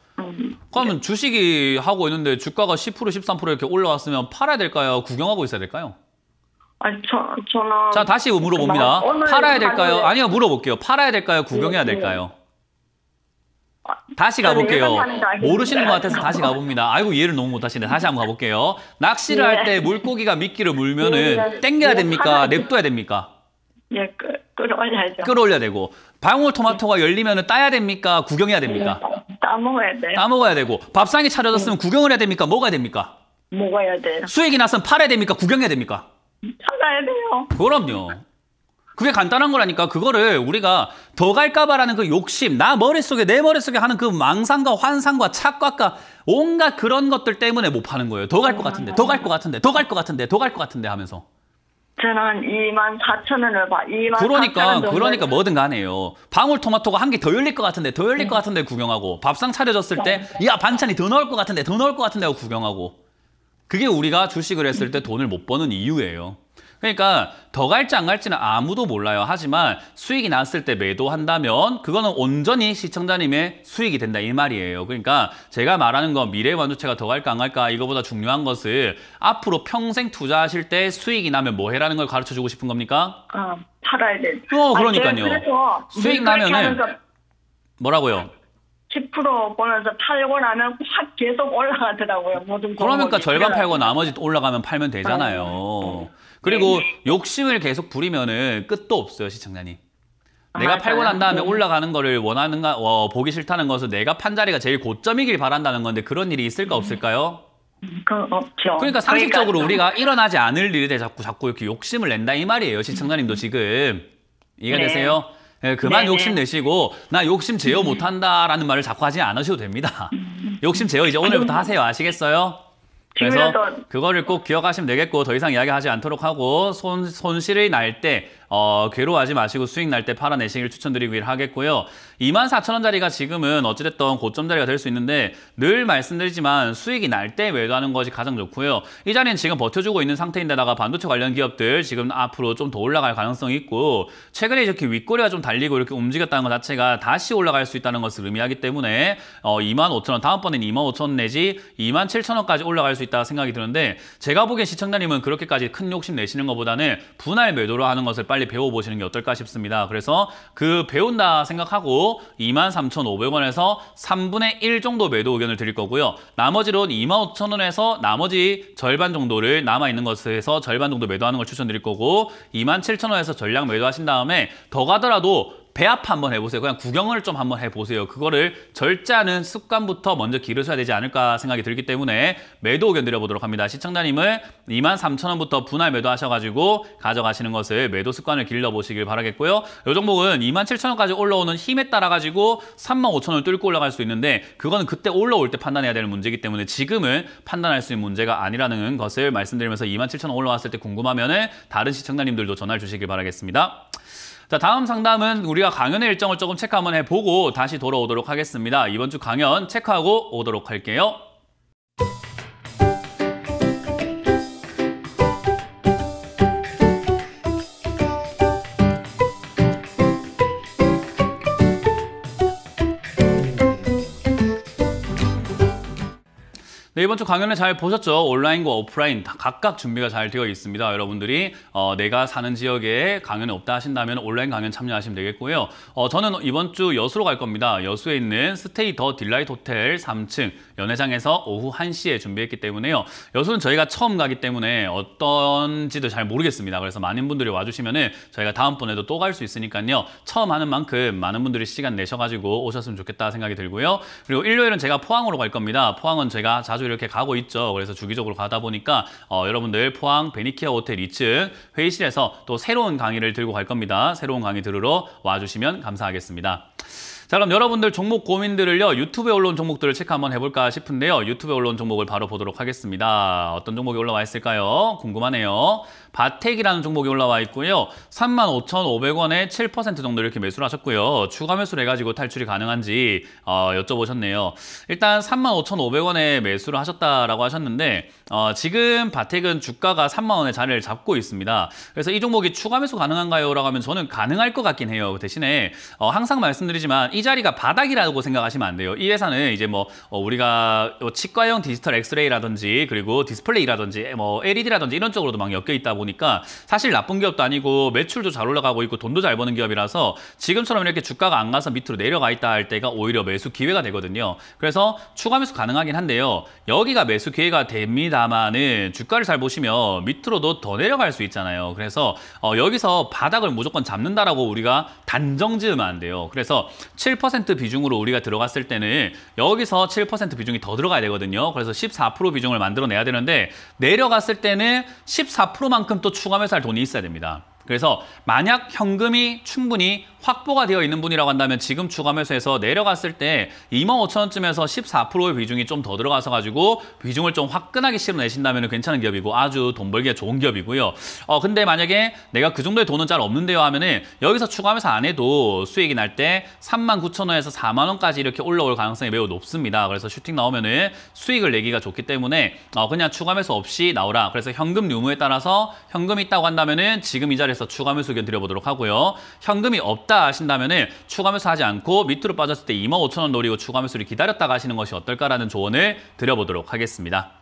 S1: 그러면 네. 주식이 하고 있는데 주가가 10% 13% 이렇게 올라왔으면 팔아야 될까요? 구경하고 있어야 될까요? 아니, 저, 저는. 자, 다시 그 물어봅니다. 팔아야 될까요? 하는 아니요, 물어볼게요. 팔아야 될까요? 구경해야 네, 될까요? 아, 다시 가볼게요. 모르시는 것 같아서 다시 가봅니다. 아이고, 이해를 너무 못하시네. 다시 한번 가볼게요. 낚시를 네. 할때 물고기가 미끼를 물면은 네. 네. 땡겨야 네, 됩니까? 냅둬야 됩니까? 예, 끌, 끌어올려야죠. 끌어올려야 되고. 방울토마토가 열리면은 따야 됩니까? 구경해야 됩니까? 안 먹어야 돼요. 따먹어야 되고 밥상이 차려졌으면 네. 구경을 해야 됩니까? 먹어야 됩니까? 먹어야 돼 수익이 나으면 팔아야 됩니까? 구경해야 됩니까? 찾아야 돼요. 그럼요. 그게 간단한 거라니까 그거를 우리가 더 갈까봐라는 그 욕심 나 머릿속에 내 머릿속에 하는 그 망상과 환상과 착각과 온갖 그런 것들 때문에 못 파는 거예요 더 갈 것 같은데 더 갈 것 같은데 더 갈 것 같은데 더 갈 것 같은데 하면서 저는 한 2만 4천 원을 봐. 2만 그러니까 그러니까 뭐든 간에요. 방울토마토가 한 개 더 열릴 것 같은데 더 열릴 네. 것 같은데 구경하고 밥상 차려졌을 때야 네, 네. 반찬이 더 넣을 것 같은데 더 넣을 것 같은데 하고 구경하고 그게 우리가 주식을 했을 때 돈을 못 버는 이유예요. 그러니까 더 갈지 안 갈지는 아무도 몰라요. 하지만 수익이 났을 때 매도한다면 그거는 온전히 시청자님의 수익이 된다 이 말이에요. 그러니까 제가 말하는 건 미래 완주체가 더 갈까 안 갈까 이거보다 중요한 것은 앞으로 평생 투자하실 때 수익이 나면 뭐 해라는 걸 가르쳐 주고 싶은 겁니까? 아, 팔아야 돼. 어, 그러니까요. 그래서 수익 나면은 뭐라고요? 10% 보면서 팔고 나면 확 계속 올라가더라고요. 모든 그러니까 절반 팔고 나머지 올라가면 팔면 되잖아요. 아, 네. 그리고 네. 욕심을 계속 부리면은 끝도 없어요, 시청자님. 내가 아 팔고 난 다음에 네. 올라가는 거를 원하는가, 어, 보기 싫다는 것은 내가 판 자리가 제일 고점이길 바란다는 건데 그런 일이 있을까 없을까요? 그 없죠. 그러니까, 그러니까 상식적으로 그러니까... 우리가 일어나지 않을 일에 자꾸 자꾸 이렇게 욕심을 낸다 이 말이에요. 시청자님도 지금 이해가 네. 되세요? 예, 네, 그만 네 욕심 내시고 나 욕심 제어 음. 못한다라는 말을 자꾸 하지 않으셔도 됩니다. 음. 욕심 제어 이제 오늘부터 하세요. 아시겠어요? 그래서 그거를 꼭 기억하시면 되겠고 더 이상 이야기하지 않도록 하고 손 손실이 날때 어, 괴로워하지 마시고 수익 날 때 팔아내시길 추천드리길 하겠고요. 24,000원짜리가 지금은 어찌됐던 고점 자리가 될 수 있는데 늘 말씀드리지만 수익이 날 때 매도하는 것이 가장 좋고요. 이 자리는 지금 버텨주고 있는 상태인데다가 반도체 관련 기업들 지금 앞으로 좀 더 올라갈 가능성이 있고 최근에 이렇게 윗꼬리가 좀 달리고 이렇게 움직였다는 것 자체가 다시 올라갈 수 있다는 것을 의미하기 때문에 어, 25,000원, 다음번엔 25,000원 내지 27,000원까지 올라갈 수 있다고 생각이 드는데 제가 보기엔 시청자님은 그렇게까지 큰 욕심 내시는 것보다는 분할 매도로 하는 것을 빨리 빨리 배워보시는 게 어떨까 싶습니다. 그래서 그 배운다 생각하고 23,500원에서 3분의 1 정도 매도 의견을 드릴 거고요. 나머지로는 25,000원에서 나머지 절반 정도를 남아있는 것에서 절반 정도 매도하는 걸 추천드릴 거고 27,000원에서 전량 매도하신 다음에 더 가더라도 배합 한번 해보세요. 그냥 구경을 좀 한번 해보세요. 그거를 절제하는 습관부터 먼저 기르셔야 되지 않을까 생각이 들기 때문에 매도 의견 드려보도록 합니다. 시청자님은 23,000원부터 분할 매도하셔가지고 가져가시는 것을 매도 습관을 길러보시길 바라겠고요. 이 종목은 27,000원까지 올라오는 힘에 따라가지고 35,000원을 뚫고 올라갈 수 있는데 그거는 그때 올라올 때 판단해야 되는 문제이기 때문에 지금은 판단할 수 있는 문제가 아니라는 것을 말씀드리면서 27,000원 올라왔을 때 궁금하면 다른 시청자님들도 전화를 주시길 바라겠습니다. 자, 다음 상담은 우리가 강연의 일정을 조금 체크 한번 해보고 다시 돌아오도록 하겠습니다. 이번 주 강연 체크하고 오도록 할게요. 네, 이번 주 강연을 잘 보셨죠? 온라인과 오프라인 각각 준비가 잘 되어 있습니다. 여러분들이 어, 내가 사는 지역에 강연이 없다 하신다면 온라인 강연 참여하시면 되겠고요. 어, 저는 이번 주 여수로 갈 겁니다. 여수에 있는 스테이 더 딜라이트 호텔 3층 연회장에서 오후 1시에 준비했기 때문에요. 여수는 저희가 처음 가기 때문에 어떤지도 잘 모르겠습니다. 그래서 많은 분들이 와주시면 은 저희가 다음번에도 또 갈 수 있으니까요. 처음 하는 만큼 많은 분들이 시간 내셔가지고 오셨으면 좋겠다 생각이 들고요. 그리고 일요일은 제가 포항으로 갈 겁니다. 포항은 제가 자주 이렇게 가고 있죠. 그래서 주기적으로 가다 보니까 어, 여러분들 포항 베니키아 호텔 2층 회의실에서 또 새로운 강의를 들고 갈 겁니다. 새로운 강의 들으러 와주시면 감사하겠습니다. 자 그럼 여러분들 종목 고민들을요 유튜브에 올라온 종목들을 체크 한번 해볼까 싶은데요 유튜브에 올라온 종목을 바로 보도록 하겠습니다 어떤 종목이 올라와 있을까요? 궁금하네요 바텍이라는 종목이 올라와 있고요 35,500원에 7% 정도 이렇게 매수를 하셨고요 추가 매수를 해가지고 탈출이 가능한지 어, 여쭤보셨네요 일단 35,500원에 매수를 하셨다라고 하셨는데 어, 지금 바텍은 주가가 3만원의 자리를 잡고 있습니다 그래서 이 종목이 추가 매수 가능한가요? 라고 하면 저는 가능할 것 같긴 해요 그 대신에 어, 항상 말씀드리지만 이이 자리가 바닥이라고 생각하시면 안 돼요. 이 회사는 이제 뭐 어, 우리가 뭐 치과형 디지털 엑스레이라든지 그리고 디스플레이라든지 뭐 LED라든지 이런 쪽으로도 막 엮여 있다 보니까 사실 나쁜 기업도 아니고 매출도 잘 올라가고 있고 돈도 잘 버는 기업이라서 지금처럼 이렇게 주가가 안 가서 밑으로 내려가 있다 할 때가 오히려 매수 기회가 되거든요. 그래서 추가 매수 가능하긴 한데요. 여기가 매수 기회가 됩니다만은 주가를 잘 보시면 밑으로도 더 내려갈 수 있잖아요. 그래서 어 여기서 바닥을 무조건 잡는다라고 우리가 단정 지으면 안 돼요. 그래서 7 7% 비중으로 우리가 들어갔을 때는 여기서 7% 비중이 더 들어가야 되거든요. 그래서 14% 비중을 만들어내야 되는데 내려갔을 때는 14%만큼 또 추가 매수할 돈이 있어야 됩니다. 그래서 만약 현금이 충분히 확보가 되어 있는 분이라고 한다면 지금 추가매수해서 내려갔을 때 25,000원쯤에서 14%의 비중이 좀 더 들어가서 가지고 비중을 좀 화끈하게 실어내신다면 괜찮은 기업이고 아주 돈 벌기에 좋은 기업이고요. 어 근데 만약에 내가 그 정도의 돈은 잘 없는데요 하면은 여기서 추가매수안 해도 수익이 날 때 39,000원에서 4만 원까지 이렇게 올라올 가능성이 매우 높습니다. 그래서 슈팅 나오면은 수익을 내기가 좋기 때문에 어 그냥 추가매수 없이 나오라. 그래서 현금 유무에 따라서 현금이 있다고 한다면은 지금 이 자리 자리에서 추가매수 의견 드려보도록 하고요. 현금이 없다 하신다면 추가매수 하지 않고 밑으로 빠졌을 때 2만 5천 원 노리고 추가매수를 기다렸다가 하시는 것이 어떨까라는 조언을 드려보도록 하겠습니다.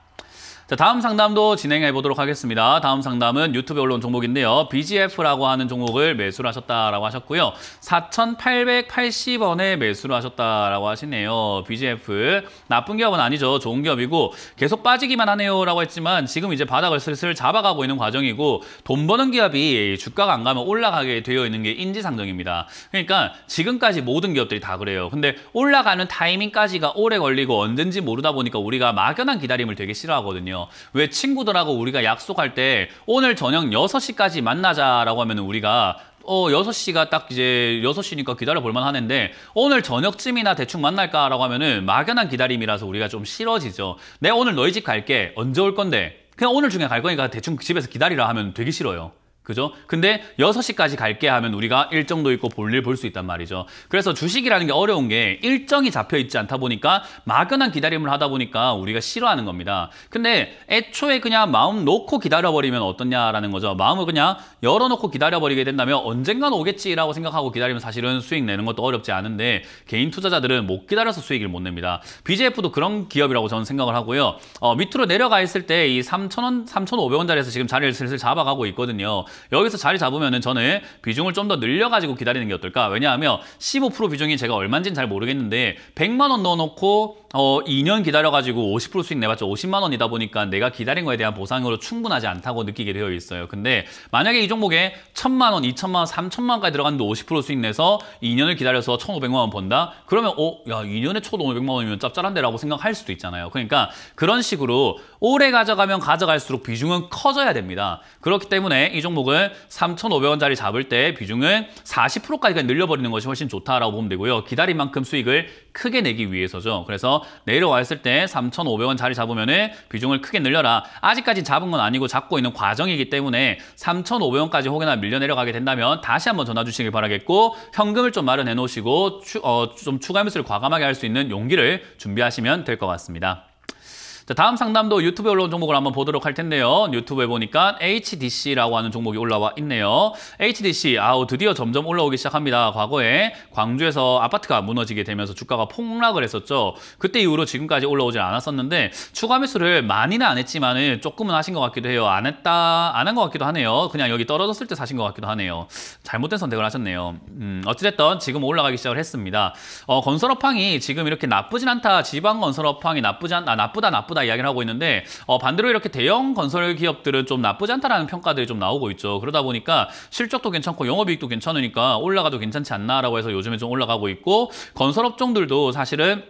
S1: 자, 다음 상담도 진행해 보도록 하겠습니다. 다음 상담은 유튜브에 올라온 종목인데요. BGF라고 하는 종목을 매수를 하셨다라고 하셨고요. 4,880원에 매수를 하셨다라고 하시네요. BGF. 나쁜 기업은 아니죠. 좋은 기업이고 계속 빠지기만 하네요라고 했지만 지금 이제 바닥을 슬슬 잡아가고 있는 과정이고 돈 버는 기업이 주가가 안 가면 올라가게 되어 있는 게 인지상정입니다. 그러니까 지금까지 모든 기업들이 다 그래요. 근데 올라가는 타이밍까지가 오래 걸리고 언젠지 모르다 보니까 우리가 막연한 기다림을 되게 싫어하거든요. 있잖아요. 왜 친구들하고 우리가 약속할 때 오늘 저녁 6시까지 만나자라고 하면 우리가 어, 6시가 딱 이제 6시니까 기다려볼만 하는데 오늘 저녁쯤이나 대충 만날까라고 하면은 막연한 기다림이라서 우리가 좀 싫어지죠. 내 오늘 너희 집 갈게. 언제 올 건데? 그냥 오늘 중에 갈 거니까 대충 집에서 기다리라 하면 되게 싫어요. 그죠? 근데 6시까지 갈게 하면 우리가 일정도 있고 볼 일 볼 수 있단 말이죠. 그래서 주식이라는 게 어려운 게 일정이 잡혀 있지 않다 보니까 막연한 기다림을 하다 보니까 우리가 싫어하는 겁니다. 근데 애초에 그냥 마음 놓고 기다려버리면 어떻냐라는 거죠. 마음을 그냥 열어놓고 기다려버리게 된다면 언젠간 오겠지라고 생각하고 기다리면 사실은 수익 내는 것도 어렵지 않은데 개인 투자자들은 못 기다려서 수익을 못 냅니다. BJF도 그런 기업이라고 저는 생각을 하고요. 어, 밑으로 내려가 있을 때 이3 0원 3,500원짜리에서 지금 자리를 슬슬 잡아가고 있거든요. 여기서 자리 잡으면은 저는 비중을 좀 더 늘려가지고 기다리는 게 어떨까? 왜냐하면 15% 비중이 제가 얼마인지는 잘 모르겠는데 100만 원 넣어놓고 어 2년 기다려가지고 50% 수익 내봤자 50만 원이다 보니까 내가 기다린 거에 대한 보상으로 충분하지 않다고 느끼게 되어 있어요. 근데 만약에 이 종목에 1 0 0 0만 원, 2 0 0 0만 원, 3 0만 원까지 들어갔는데 50% 수익 내서 2년을 기다려서 1,500만 원 번다? 그러면 어? 야 2년에 1,500만 원이면 짭짤한데 라고 생각할 수도 있잖아요. 그러니까 그런 식으로 오래 가져가면 가져갈수록 비중은 커져야 됩니다. 그렇기 때문에 이 종목 종목은 3,500원짜리 잡을 때 비중은 40%까지 늘려버리는 것이 훨씬 좋다라고 보면 되고요. 기다린 만큼 수익을 크게 내기 위해서죠. 그래서 내려왔을 때 3,500원 자리 잡으면 은 비중을 크게 늘려라. 아직까지 잡은 건 아니고 잡고 있는 과정이기 때문에 3,500원까지 혹여나 밀려 내려가게 된다면 다시 한번 전화 주시길 바라겠고 현금을 좀 마련해 놓으시고 추, 어, 좀 추가 매수를 과감하게 할 수 있는 용기를 준비하시면 될 것 같습니다. 자, 다음 상담도 유튜브에 올라온 종목을 한번 보도록 할 텐데요. 유튜브에 보니까 HDC라고 하는 종목이 올라와 있네요. HDC, 아우 드디어 점점 올라오기 시작합니다. 과거에 광주에서 아파트가 무너지게 되면서 주가가 폭락을 했었죠. 그때 이후로 지금까지 올라오질 않았었는데 추가 매수를 많이는 안 했지만 은 조금은 하신 것 같기도 해요. 안 했다, 안 한 것 같기도 하네요. 그냥 여기 떨어졌을 때 사신 것 같기도 하네요. 잘못된 선택을 하셨네요. 음, 어찌됐든 지금 올라가기 시작을 했습니다. 어, 건설업황이 지금 이렇게 나쁘진 않다. 지방 건설업황이 나쁘지 않, 아, 나쁘다, 나쁘다. 중요하다 이야기를 하고 있는데 어, 반대로 이렇게 대형 건설 기업들은 좀 나쁘지 않다라는 평가들이 좀 나오고 있죠. 그러다 보니까 실적도 괜찮고 영업이익도 괜찮으니까 올라가도 괜찮지 않나라고 해서 요즘에 좀 올라가고 있고 건설업종들도 사실은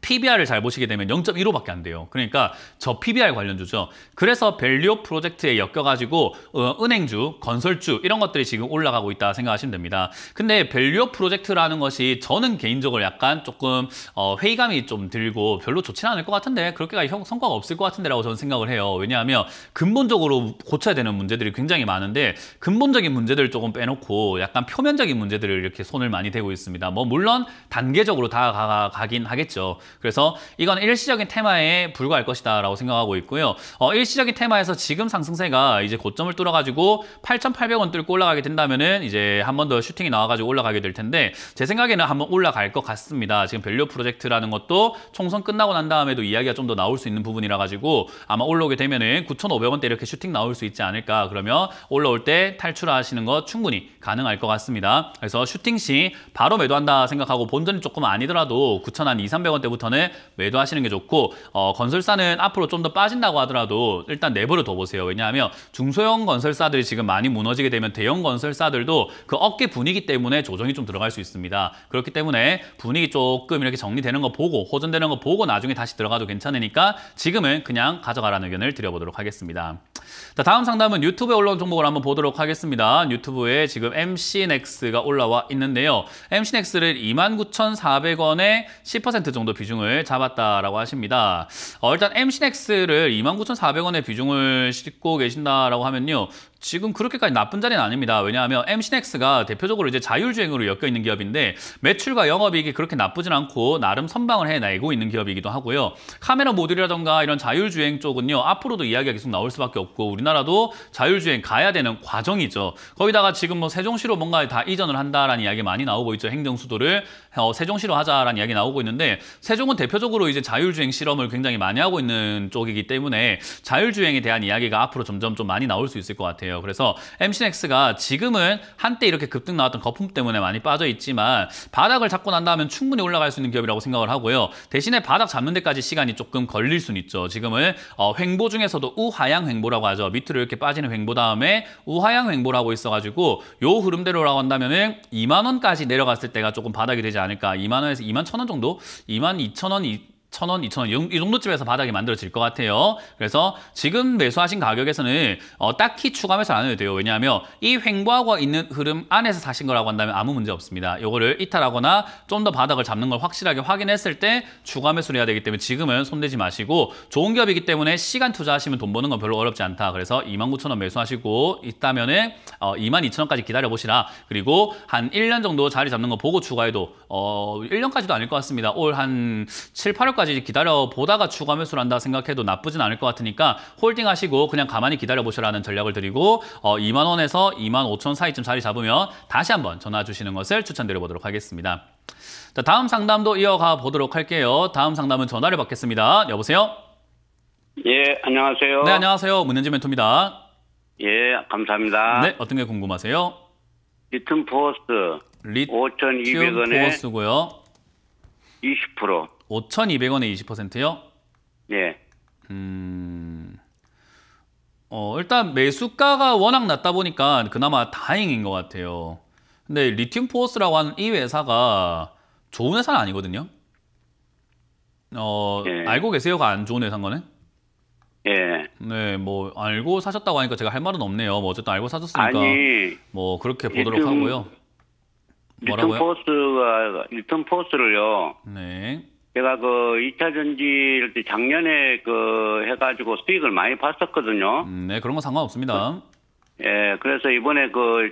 S1: PBR을 잘 보시게 되면 0.15밖에 안 돼요. 그러니까 저 PBR 관련주죠. 그래서 밸류업 프로젝트에 엮여가지고 어, 은행주, 건설주 이런 것들이 지금 올라가고 있다 생각하시면 됩니다. 근데 밸류업 프로젝트라는 것이 저는 개인적으로 약간 조금 어, 회의감이 좀 들고 별로 좋지는 않을 것 같은데 그렇게까 성과가 없을 것 같은데라고 저는 생각을 해요. 왜냐하면 근본적으로 고쳐야 되는 문제들이 굉장히 많은데 근본적인 문제들을 조금 빼놓고 약간 표면적인 문제들을 이렇게 손을 많이 대고 있습니다. 뭐 물론 단계적으로 다가가긴 하겠죠. 그래서 이건 일시적인 테마에 불과할 것이다 라고 생각하고 있고요. 어, 일시적인 테마에서 지금 상승세가 이제 고점을 뚫어가지고 8,800원 뚫고 올라가게 된다면은 이제 한 번 더 슈팅이 나와가지고 올라가게 될 텐데 제 생각에는 한 번 올라갈 것 같습니다. 지금 밸류 프로젝트라는 것도 총선 끝나고 난 다음에도 이야기가 좀 더 나올 수 있는 부분이라 가지고 아마 올라오게 되면은 9,500원대 이렇게 슈팅 나올 수 있지 않을까 그러면 올라올 때 탈출하시는 거 충분히 가능할 것 같습니다. 그래서 슈팅 시 바로 매도한다 생각하고 본전이 조금 아니더라도 9,200원대부터 전부터는 매도하시는 게 좋고 어, 건설사는 앞으로 좀 더 빠진다고 하더라도 일단 내부를 둬 보세요. 왜냐하면 중소형 건설사들이 지금 많이 무너지게 되면 대형 건설사들도 그 어깨 분위기 때문에 조정이 좀 들어갈 수 있습니다. 그렇기 때문에 분위기 조금 이렇게 정리되는 거 보고 호전되는 거 보고 나중에 다시 들어가도 괜찮으니까 지금은 그냥 가져가라는 의견을 드려보도록 하겠습니다. 자, 다음 상담은 유튜브에 올라온 종목을 한번 보도록 하겠습니다. 유튜브에 지금 MCNX가 올라와 있는데요. MCNX를 29,400원에 10% 정도 비중 비중을 잡았다라고 하십니다. 어, 일단 엠시넥스를 29,400원의 비중을 싣고 계신다라고 하면요. 지금 그렇게까지 나쁜 자리는 아닙니다. 왜냐하면 엠시넥스가 대표적으로 이제 자율주행으로 엮여 있는 기업인데 매출과 영업이익이 그렇게 나쁘진 않고 나름 선방을 해내고 있는 기업이기도 하고요. 카메라 모듈이라던가 이런 자율주행 쪽은요. 앞으로도 이야기가 계속 나올 수밖에 없고 우리나라도 자율주행 가야 되는 과정이죠. 거기다가 지금 뭐 세종시로 뭔가 다 이전을 한다라는 이야기 많이 나오고 있죠. 행정수도를 어, 세종시로 하자라는 이야기 나오고 있는데 세종은 대표적으로 이제 자율주행 실험을 굉장히 많이 하고 있는 쪽이기 때문에 자율주행에 대한 이야기가 앞으로 점점 좀 많이 나올 수 있을 것 같아요. 같아요. 그래서 MCNX가 지금은 한때 이렇게 급등 나왔던 거품 때문에 많이 빠져 있지만 바닥을 잡고 난 다음엔 충분히 올라갈 수 있는 기업이라고 생각을 하고요. 대신에 바닥 잡는 데까지 시간이 조금 걸릴 수는 있죠. 지금은 어, 횡보 중에서도 우하향 횡보라고 하죠. 밑으로 이렇게 빠지는 횡보 다음에 우하향 횡보라고 있어가지고 요 흐름대로라고 한다면은 2만 원까지 내려갔을 때가 조금 바닥이 되지 않을까. 2만 원에서 2만 1천원 정도, 2만 2천 원. 이천 원, 이천 원이 정도쯤에서 바닥이 만들어질 것 같아요. 그래서 지금 매수하신 가격에서는 어, 딱히 추가 매수 안 해도 돼요. 왜냐하면 이 횡보하고 있는 흐름 안에서 사신 거라고 한다면 아무 문제 없습니다. 이거를 이탈하거나 좀 더 바닥을 잡는 걸 확실하게 확인했을 때 추가 매수를 해야 되기 때문에 지금은 손대지 마시고 좋은 기업이기 때문에 시간 투자하시면 돈 버는 건 별로 어렵지 않다. 그래서 29,000원 매수하시고 있다면 어, 22,000원까지 기다려보시라. 그리고 한 1년 정도 자리 잡는 거 보고 추가해도 어, 1년까지도 아닐 것 같습니다. 올 한 7, 8월까지 때까지 기다려 보다가 추가 매수를 한다 생각해도 나쁘진 않을 것 같으니까 홀딩 하시고 그냥 가만히 기다려 보시라는 전략을 드리고 어, 2만 원에서 2만 5천 사이쯤 자리 잡으면 다시 한번 전화 주시는 것을 추천드려 보도록 하겠습니다. 자, 다음 상담도 이어가 보도록 할게요. 다음 상담은 전화를 받겠습니다. 여보세요? 예, 안녕하세요. 네, 안녕하세요. 문현지 멘토입니다. 예, 감사합니다. 네, 어떤 게 궁금하세요? 리튼 포스 리... 5,200원에 포스고요. 20% 5,200원에 20%요? 예. 음. 어, 일단 매수가가 워낙 낮다 보니까 그나마 다행인 것 같아요. 근데 리튬 포스라고 하는 이 회사가 좋은 회사는 아니거든요. 어, 예. 알고 계세요가 그 안 좋은 회사인 거네? 예. 네, 뭐 알고 사셨다고 하니까 제가 할 말은 없네요. 뭐 어쨌든 알고 사셨으니까 아니, 뭐 그렇게 보도록 리튬, 하고요. 뭐라고요? 리턴 포스가 리턴 포스를요. 네. 제가 그 2차 전지를 작년에 그 해가지고 수익을 많이 봤었거든요. 음, 네, 그런 거 상관없습니다. 그, 예, 그래서 이번에 그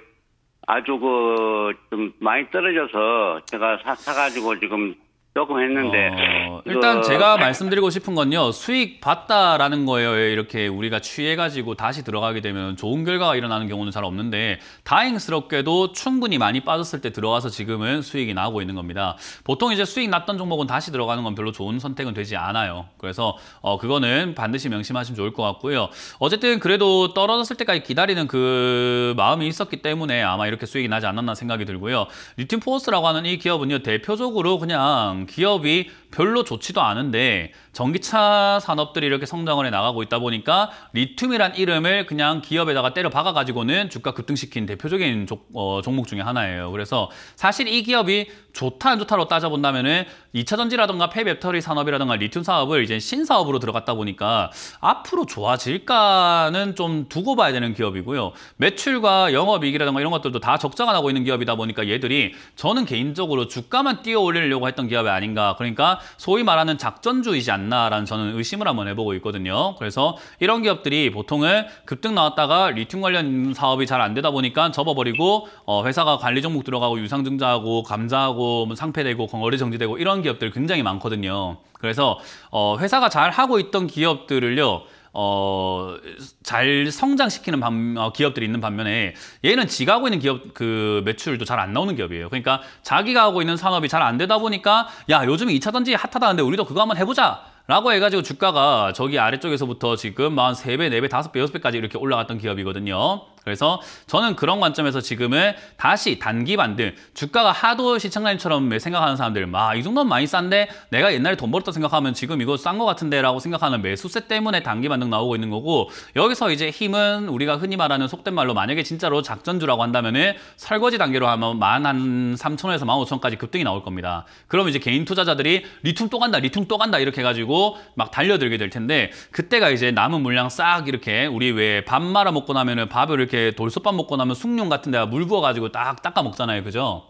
S1: 아주 그 좀 많이 떨어져서 제가 사, 사가지고 지금 조금 했는데 어, 일단 그... 제가 말씀드리고 싶은 건요 수익 봤다라는 거예요 이렇게 우리가 취해가지고 다시 들어가게 되면 좋은 결과가 일어나는 경우는 잘 없는데 다행스럽게도 충분히 많이 빠졌을 때 들어가서 지금은 수익이 나고 있는 겁니다 보통 이제 수익 났던 종목은 다시 들어가는 건 별로 좋은 선택은 되지 않아요 그래서 어, 그거는 반드시 명심하시면 좋을 것 같고요 어쨌든 그래도 떨어졌을 때까지 기다리는 그 마음이 있었기 때문에 아마 이렇게 수익이 나지 않았나 생각이 들고요 리튬 포스라고 하는 이 기업은요 대표적으로 그냥 기업이 별로 좋지도 않은데 전기차 산업들이 이렇게 성장을 해 나가고 있다 보니까 리튬이란 이름을 그냥 기업에다가 때려 박아가지고는 주가 급등시킨 대표적인 조, 어, 종목 중에 하나예요. 그래서 사실 이 기업이 좋다 안 좋다로 따져본다면 은 2차전지라든가 폐배터리 산업이라든가 리튬 사업을 이제 신사업으로 들어갔다 보니까 앞으로 좋아질까는 좀 두고 봐야 되는 기업이고요. 매출과 영업이익이라든가 이런 것들도 다 적자가 나고 있는 기업이다 보니까 얘들이 저는 개인적으로 주가만 띄어 올리려고 했던 기업이 아닌가 그러니까 소위 말하는 작전주의지 않나라는 저는 의심을 한번 해보고 있거든요. 그래서 이런 기업들이 보통은 급등 나왔다가 리튬 관련 사업이 잘 안 되다 보니까 접어버리고 어, 회사가 관리 종목 들어가고 유상증자하고 감자하고 뭐 상폐되고 거래 정지되고 이런 기업들 굉장히 많거든요. 그래서 어, 회사가 잘 하고 있던 기업들을요. 어, 잘 성장시키는 반, 어, 기업들이 있는 반면에 얘는 지가 하고 있는 기업 그 매출도 잘 안 나오는 기업이에요. 그러니까 자기가 하고 있는 산업이 잘 안 되다 보니까 야 요즘 이차 전지 핫하다는데 우리도 그거 한번 해보자. 라고 해가지고 주가가 저기 아래쪽에서부터 지금 뭐 한세배4배5배6 배까지 이렇게 올라갔던 기업이거든요. 그래서 저는 그런 관점에서 지금은 다시 단기 반등 주가가 하도 시청자님처럼 생각하는 사람들 막이 아, 정도는 많이 싼데 내가 옛날에 돈 벌었다 생각하면 지금 이거 싼 것 같은데 라고 생각하는 매수세 때문에 단기 반등 나오고 있는 거고 여기서 이제 힘은 우리가 흔히 말하는 속된 말로 만약에 진짜로 작전주라고 한다면 은 설거지 단계로 하면 만한 3천원에서 만 5천원까지 급등이 나올 겁니다. 그럼 이제 개인 투자자들이 리튬 또 간다 리튬 또 간다 이렇게 해가지고 막 달려들게 될 텐데 그때가 이제 남은 물량 싹 이렇게 우리 왜 밥 말아먹고 나면은 밥을 이렇게 이렇게 돌솥밥 먹고 나면 숭늉 같은 데가 물 부어가지고 딱 닦아 먹잖아요. 그죠?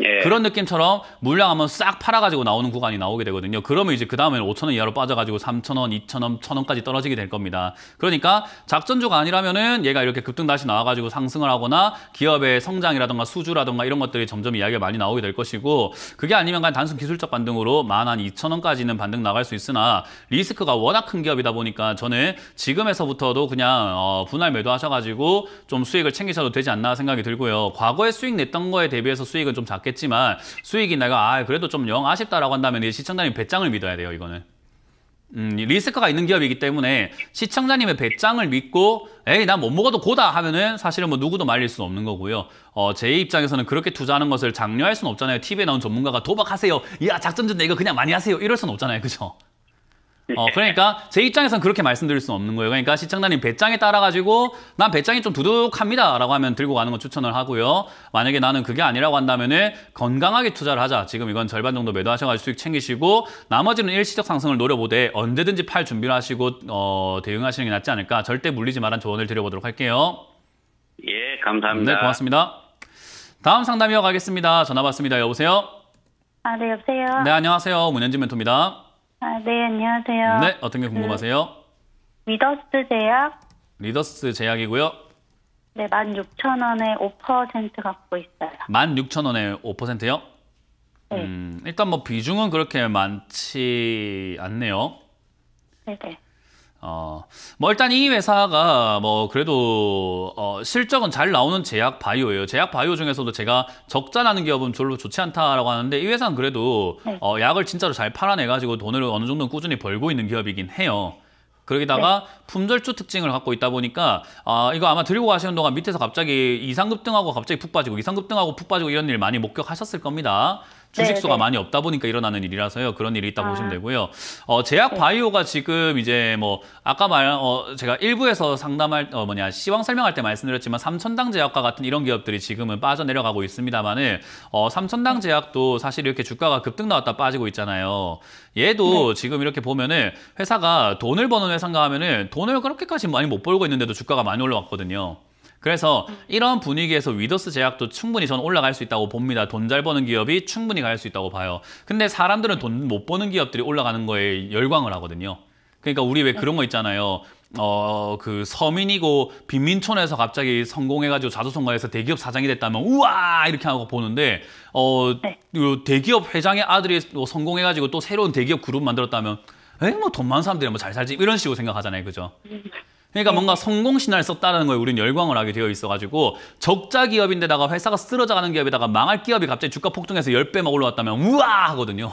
S1: 예. 그런 느낌처럼 물량 한번 싹 팔아가지고 나오는 구간이 나오게 되거든요. 그러면 이제 그 다음에는 5천 원 이하로 빠져가지고 3천 원, 2천 원, 1천 원까지 떨어지게 될 겁니다. 그러니까 작전주가 아니라면은 얘가 이렇게 급등 다시 나와가지고 상승을 하거나 기업의 성장이라든가수주라든가 이런 것들이 점점 이야기가 많이 나오게 될 것이고 그게 아니면 그냥 단순 기술적 반등으로 만한 2천 원까지는 반등 나갈 수 있으나 리스크가 워낙 큰 기업이다 보니까 저는 지금에서부터도 그냥 어, 분할 매도하셔가지고 좀 수익을 챙기셔도 되지 않나 생각이 들고요. 과거에 수익 냈던 거에 대비해서 수익은 좀작 맞겠지만 수익이 내가 아 그래도 좀 영 아쉽다라고 한다면 시청자님 배짱을 믿어야 돼요 이거는. 음, 리스크가 있는 기업이기 때문에 시청자님의 배짱을 믿고 에이 난 못 먹어도 고다 하면은 사실은 뭐 누구도 말릴 수는 없는 거고요. 어, 제 입장에서는 그렇게 투자하는 것을 장려할 수는 없잖아요. TV에 나온 전문가가 도박하세요. 야 작전 전 내가 그냥 많이 하세요. 이럴 수는 없잖아요. 그죠? 예. 어, 그러니까 제 입장에선 그렇게 말씀드릴 수는 없는 거예요. 그러니까 시청자님 배짱에 따라가지고 난 배짱이 좀 두둑합니다. 라고 하면 들고 가는 거 추천을 하고요. 만약에 나는 그게 아니라고 한다면은 건강하게 투자를 하자. 지금 이건 절반 정도 매도하셔가지고 수익 챙기시고 나머지는 일시적 상승을 노려보되 언제든지 팔 준비를 하시고 어, 대응하시는 게 낫지 않을까. 절대 물리지 말란 조언을 드려보도록 할게요. 예, 감사합니다. 네, 고맙습니다. 다음 상담이어 가겠습니다. 전화 받습니다. 여보세요? 아, 네, 여보세요? 네, 안녕하세요. 문현진 멘토입니다. 아, 네, 안녕하세요. 네, 어떤 게 궁금하세요? 음, 리더스 제약. 리더스 제약이고요. 네, 16,000원에 5% 갖고 있어요. 16,000원에 5%요? 네. 음, 일단 뭐 비중은 그렇게 많지 않네요. 네네. 네. 어, 뭐 일단 이 회사가 뭐 그래도 어, 실적은 잘 나오는 제약 바이오예요. 제약 바이오 중에서도 제가 적자 나는 기업은 별로 좋지 않다라고 하는데 이 회사는 그래도 네. 어, 약을 진짜로 잘 팔아내 가지고 돈을 어느 정도 꾸준히 벌고 있는 기업이긴 해요. 그러기다가 네. 품절주 특징을 갖고 있다 보니까 아 이거 아마 들고 가시는 동안 밑에서 갑자기 이상급 등하고 갑자기 푹 빠지고 이상급 등하고 푹 빠지고 이런 일 많이 목격하셨을 겁니다. 주식수가 네, 네. 많이 없다 보니까 일어나는 일이라서요. 그런 일이 있다 아. 보시면 되고요. 어, 제약 네. 바이오가 지금 이제 뭐 아까 말 어, 제가 일부에서 상담할 어, 뭐냐 시황 설명할 때 말씀드렸지만 삼천당 제약과 같은 이런 기업들이 지금은 빠져 내려가고 있습니다만은 어, 삼천당 네. 제약도 사실 이렇게 주가가 급등 나왔다 빠지고 있잖아요. 얘도 네. 지금 이렇게 보면은 회사가 돈을 버는 회사인가 하면은 돈을 그렇게까지 많이 못 벌고 있는데도 주가가 많이 올라왔거든요. 그래서 이런 분위기에서 위더스 제약도 충분히 저는 올라갈 수 있다고 봅니다. 돈 잘 버는 기업이 충분히 갈 수 있다고 봐요. 근데 사람들은 돈 못 버는 기업들이 올라가는 거에 열광을 하거든요. 그러니까 우리 왜 그런 거 있잖아요. 어, 그 서민이고 빈민촌에서 갑자기 성공해가지고 자수성가해서 대기업 사장이 됐다면 우와 이렇게 하고 보는데 어, 네. 대기업 회장의 아들이 성공해가지고 또 새로운 대기업 그룹 만들었다면 에이 뭐 돈 많은 사람들이 뭐 잘 살지 이런 식으로 생각하잖아요, 그죠? 음. 그러니까 네. 뭔가 성공 신화를 썼다는 거에 우린 열광을 하게 되어 있어가지고 적자 기업인데다가 회사가 쓰러져가는 기업에다가 망할 기업이 갑자기 주가 폭등해서 10배 막 올라왔다면 우와 하거든요.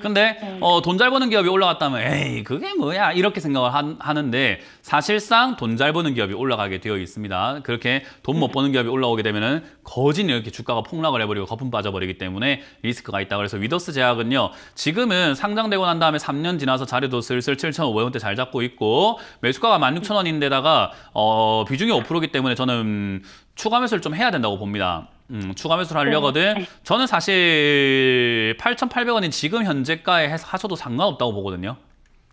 S1: 근데 네. 어, 돈 잘 버는 기업이 올라갔다면 에이 그게 뭐야 이렇게 생각을 하, 는데 사실상 돈 잘 버는 기업이 올라가게 되어 있습니다. 그렇게 돈못 음. 버는 기업이 올라오게 되면은 거진 이렇게 주가가 폭락을 해버리고 거품 빠져버리기 때문에 리스크가 있다. 그래서 위더스 제약은요 지금은 상장되고 난 다음에 3년 지나서 자료도 슬슬 7,500원대 잘 잡고 있고 매수가가 16,000원인데다가 어, 비중이 5%이기 때문에 저는 추가 매수를 좀 해야 된다고 봅니다. 음, 추가 매수를 네. 하려거든. 네. 저는 사실 8,800원인 지금 현재가에 해서 하셔도 상관없다고 보거든요.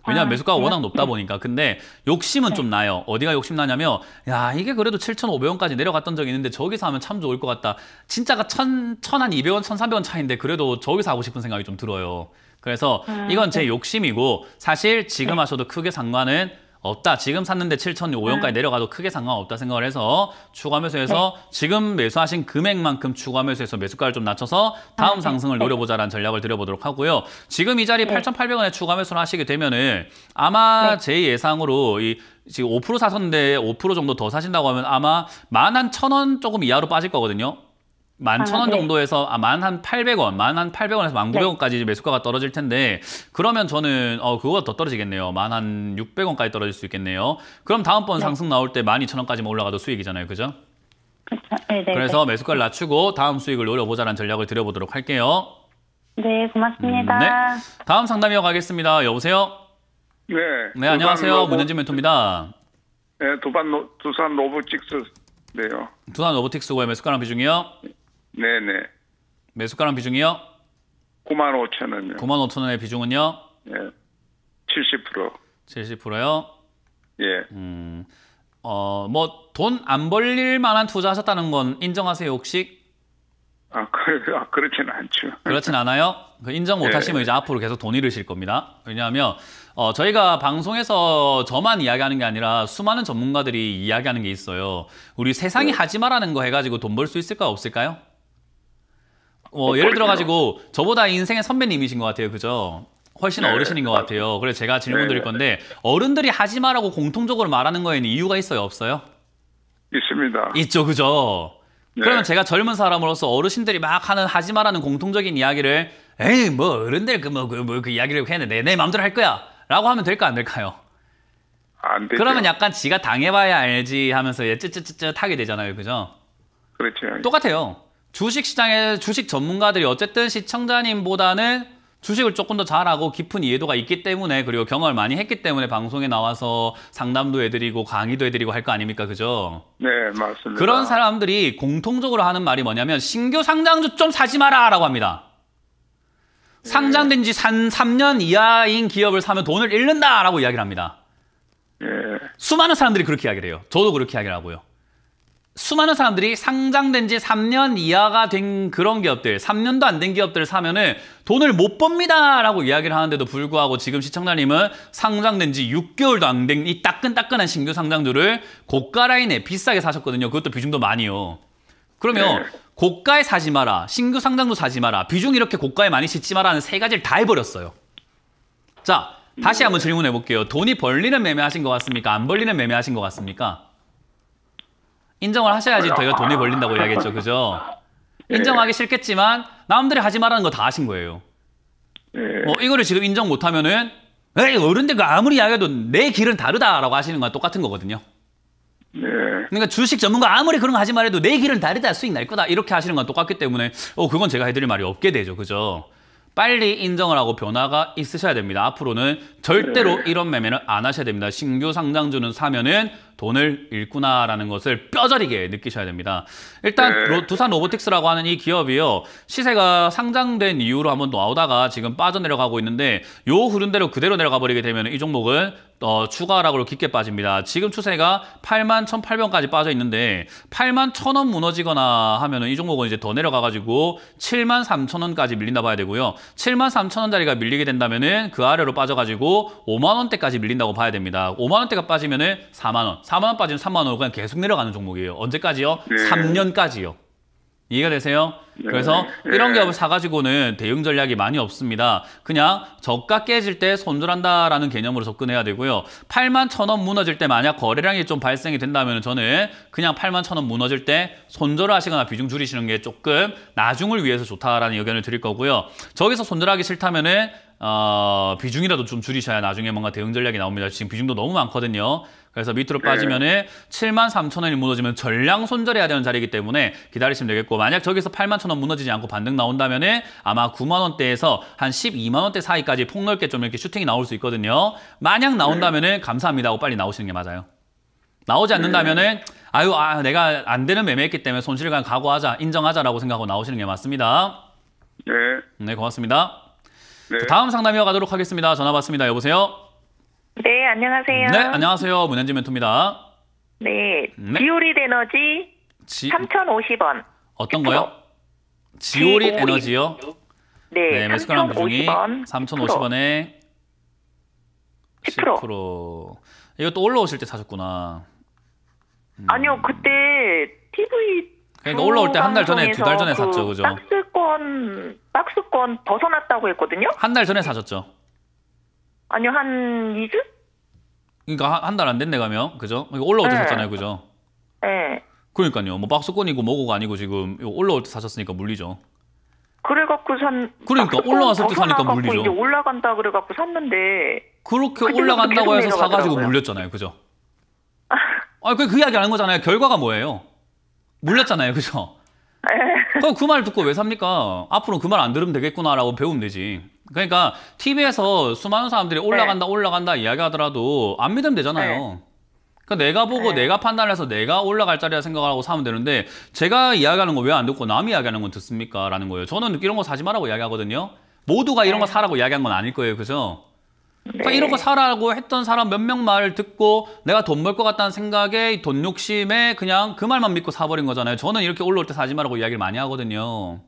S1: 왜냐면 하 아, 매수가가 그래요? 워낙 높다 네. 보니까. 근데 욕심은 네. 좀 나요. 어디가 욕심 나냐면 야 이게 그래도 7,500원까지 내려갔던 적이 있는데 저기서 하면 참 좋을 것 같다. 진짜가 1,000, 한 200원, 1,300원 차인데 그래도 저기서 하고 싶은 생각이 좀 들어요. 그래서 아, 이건 제 네. 욕심이고 사실 지금 하셔도 크게 상관은 없다. 지금 샀는데 7,005원까지 네. 음. 내려가도 크게 상관없다 생각을 해서 추가 매수해서 네. 지금 매수하신 금액만큼 추가 매수해서 매수가를 좀 낮춰서 다음 아, 네. 상승을 네. 노려보자라는 전략을 드려보도록 하고요. 지금 이 자리 8,800원에 추가 매수를 하시게 되면은 아마 네. 제 예상으로 이 지금 5% 사셨는데 5% 정도 더 사신다고 하면 아마 만한0원 조금 이하로 빠질 거거든요. 만천원 아, 네. 정도에서 아, 만한 팔백 원 만 한 팔백 원에서 만 네. 구백 원까지 매수가가 떨어질 텐데 그러면 저는 어 그거가 더 떨어지겠네요. 만 한 육백 원까지 떨어질 수 있겠네요. 그럼 다음번 네. 상승 나올 때 만 이천 원까지만 올라가도 수익이잖아요. 그죠? 네네, 네, 그래서 네. 매수가를 낮추고 다음 수익을 노려보자는 전략을 드려보도록 할게요. 네, 고맙습니다. 음, 네. 다음 상담이어 가겠습니다. 여보세요? 네. 네, 안녕하세요. 로보... 문현진 멘토입니다. 네, 두산, 로, 두산 로보틱스네요. 두산 로보틱스고의 매수가랑 비중이요? 네네. 매수가랑 비중이요? 9만 5천 원요. 9만 5천 원의 비중은요? 예. 70%. 70%요? 예. 음. 어, 뭐 돈 안 벌릴 만한 투자하셨다는 건 인정하세요, 혹시? 아, 그, 아 그렇진 않죠. 그렇진 않아요? 그 인정 못 하시면 예. 이제 앞으로 계속 돈 잃으실 겁니다. 왜냐하면 어, 저희가 방송에서 저만 이야기하는 게 아니라 수많은 전문가들이 이야기하는 게 있어요. 우리 세상이 네. 하지 마라는 거 해가지고 돈 벌 수 있을까 없을까요? 뭐 예를 들어 가지고 저보다 인생의 선배님이신 것 같아요, 그죠? 훨씬 네, 어르신인 것 같아요. 그래서 제가 질문 네, 드릴 네. 건데 어른들이 하지 마라고 공통적으로 말하는 거에는 이유가 있어요, 없어요? 있습니다. 있죠, 그죠? 네. 그러면 제가 젊은 사람으로서 어르신들이 막 하는 하지 마라는 공통적인 이야기를 에이 뭐 어른들 그 뭐그 뭐, 그 뭐, 그 이야기를 했는 내, 내 마음대로 할 거야라고 하면 될까 안 될까요? 안 되죠. 그러면 약간 지가 당해봐야 알지 하면서 예 찌찌찌찌 하게 되잖아요, 그죠? 그렇죠. 똑같아요. 주식시장의 주식 전문가들이 어쨌든 시청자님보다는 주식을 조금 더 잘하고 깊은 이해도가 있기 때문에 그리고 경험을 많이 했기 때문에 방송에 나와서 상담도 해드리고 강의도 해드리고 할 거 아닙니까? 그죠? 네, 맞습니다. 그런 사람들이 공통적으로 하는 말이 뭐냐면 신규 상장주 좀 사지 마라 라고 합니다. 네. 상장된 지 3년 이하인 기업을 사면 돈을 잃는다 라고 이야기를 합니다. 네. 수많은 사람들이 그렇게 이야기를 해요. 저도 그렇게 이야기를 하고요. 수많은 사람들이 상장된 지 3년 이하가 된 그런 기업들, 3년도 안 된 기업들을 사면은 돈을 못 법니다라고 이야기를 하는데도 불구하고 지금 시청자님은 상장된 지 6개월도 안 된 이 따끈따끈한 신규 상장주를 고가 라인에 비싸게 사셨거든요. 그것도 비중도 많이요. 그러면 네. 고가에 사지 마라, 신규 상장도 사지 마라, 비중 이렇게 고가에 많이 짓지 마라는 세 가지를 다 해버렸어요. 자, 다시 네. 한번 질문해 볼게요. 돈이 벌리는 매매하신 것 같습니까? 안 벌리는 매매하신 것 같습니까? 인정을 하셔야지 저희가 돈이 벌린다고 이야기했죠. 그죠? 인정하기 싫겠지만 남들이 하지 말라는 거 다 하신 거예요. 뭐 이거를 지금 인정 못하면은 에이 어른들과 그 아무리 이야기해도 내 길은 다르다라고 하시는 건 똑같은 거거든요. 네. 그러니까 주식 전문가 아무리 그런 거 하지 말해도 내 길은 다르다 수익 날 거다 이렇게 하시는 건 똑같기 때문에 어 그건 제가 해드릴 말이 없게 되죠 그죠 빨리 인정을 하고 변화가 있으셔야 됩니다 앞으로는 절대로 네. 이런 매매는 안 하셔야 됩니다 신규 상장주는 사면은 돈을 잃구나라는 것을 뼈저리게 느끼셔야 됩니다. 일단 네. 로, 두산 로보틱스라고 하는 이 기업이요. 시세가 상장된 이후로 한번 나오다가 지금 빠져내려가고 있는데 요 흐름대로 그대로 내려가 버리게 되면 이 종목은 어, 추가 락으로 깊게 빠집니다. 지금 추세가 8만 1,800원까지 빠져 있는데 8만 1,000원 무너지거나 하면 이 종목은 이제 더 내려가가지고 7만 3,000원까지 밀린다 봐야 되고요. 7만 3,000원짜리가 밀리게 된다면 그 아래로 빠져가지고 5만 원대까지 밀린다고 봐야 됩니다. 5만 원대가 빠지면 4만 원, 4만 원 빠지면 3만 원으로 그냥 계속 내려가는 종목이에요. 언제까지요? 네. 3년까지요. 이해가 되세요? 네. 그래서 네. 이런 기업을 사가지고는 대응 전략이 많이 없습니다. 그냥 저가 깨질 때 손절한다라는 개념으로 접근해야 되고요. 8만 천 원 무너질 때 만약 거래량이 좀 발생이 된다면 저는 그냥 8만 천 원 무너질 때 손절을 하시거나 비중 줄이시는 게 조금 나중을 위해서 좋다라는 의견을 드릴 거고요. 저기서 손절하기 싫다면은 어, 비중이라도 좀 줄이셔야 나중에 뭔가 대응 전략이 나옵니다. 지금 비중도 너무 많거든요. 그래서 밑으로 네. 빠지면은 7만 3천 원이 무너지면 전량 손절해야 되는 자리이기 때문에 기다리시면 되겠고 만약 저기서 8만 천원 무너지지 않고 반등 나온다면은 아마 9만 원대에서 한 12만 원대 사이까지 폭넓게 좀 이렇게 슈팅이 나올 수 있거든요. 만약 나온다면은 네. 감사합니다 하고 빨리 나오시는 게 맞아요. 나오지 않는다면은 네. 아유 아 내가 안 되는 매매했기 때문에 손실감 각오하자 인정하자라고 생각하고 나오시는 게 맞습니다. 네. 네 고맙습니다. 네. 그 다음 상담이어 가도록 하겠습니다. 전화 받습니다. 여보세요. 네, 안녕하세요. 네, 안녕하세요. 문현지 멘토입니다. 네, 네. 지오리 에너지 지... 3,050원. 어떤 거요? 지오리 에너지요? 네, 매수가랑 비중이 3,050원에 10%. 10%. 이거 또 올라오실 때 사셨구나. 음. 아니요, 그때 TV 그러니까 올라올 때 한 달 전에 두 달 전에 그 샀죠, 그죠? 박스권 박스권 벗어났다고 했거든요. 한 달 전에 사셨죠. 아니요, 한 2주? 그러니까 한 달 안 됐네 가면 그죠? 이거 올라올 때 네. 샀잖아요, 그죠? 네. 그러니까요. 뭐 박스권이고 뭐고가 아니고 지금 이거 올라올 때 사셨으니까 물리죠. 그래갖고 산. 그러니까 올라왔을 때 사니까 물리죠. 이제 올라간다 그래갖고 샀는데. 그렇게 그 올라간다고 해서 사가지고 물렸잖아요, 그죠? 아, 아 그, 그 이야기 하는 거잖아요. 결과가 뭐예요? 물렸잖아요, 그죠? 네. 그럼 그 말 듣고 왜 삽니까? 앞으로 그 말 안 들으면 되겠구나라고 배우면 되지. 그러니까 TV에서 수많은 사람들이 네. 올라간다 네. 올라간다 이야기하더라도 안 믿으면 되잖아요. 네. 그러니까 내가 보고 네. 내가 판단해서 내가 올라갈 자리라 생각하고 사면 되는데 제가 이야기하는 거 왜 안 듣고 남이 이야기하는 건 듣습니까? 라는 거예요. 저는 이런 거 사지 말라고 이야기하거든요. 모두가 이런 거 네. 사라고 이야기한 건 아닐 거예요. 그래서 그러니까 네. 이런 거 사라고 했던 사람 몇 명 말 듣고 내가 돈 벌 것 같다는 생각에 돈 욕심에 그냥 그 말만 믿고 사버린 거잖아요. 저는 이렇게 올라올 때 사지 말라고 이야기를 많이 하거든요.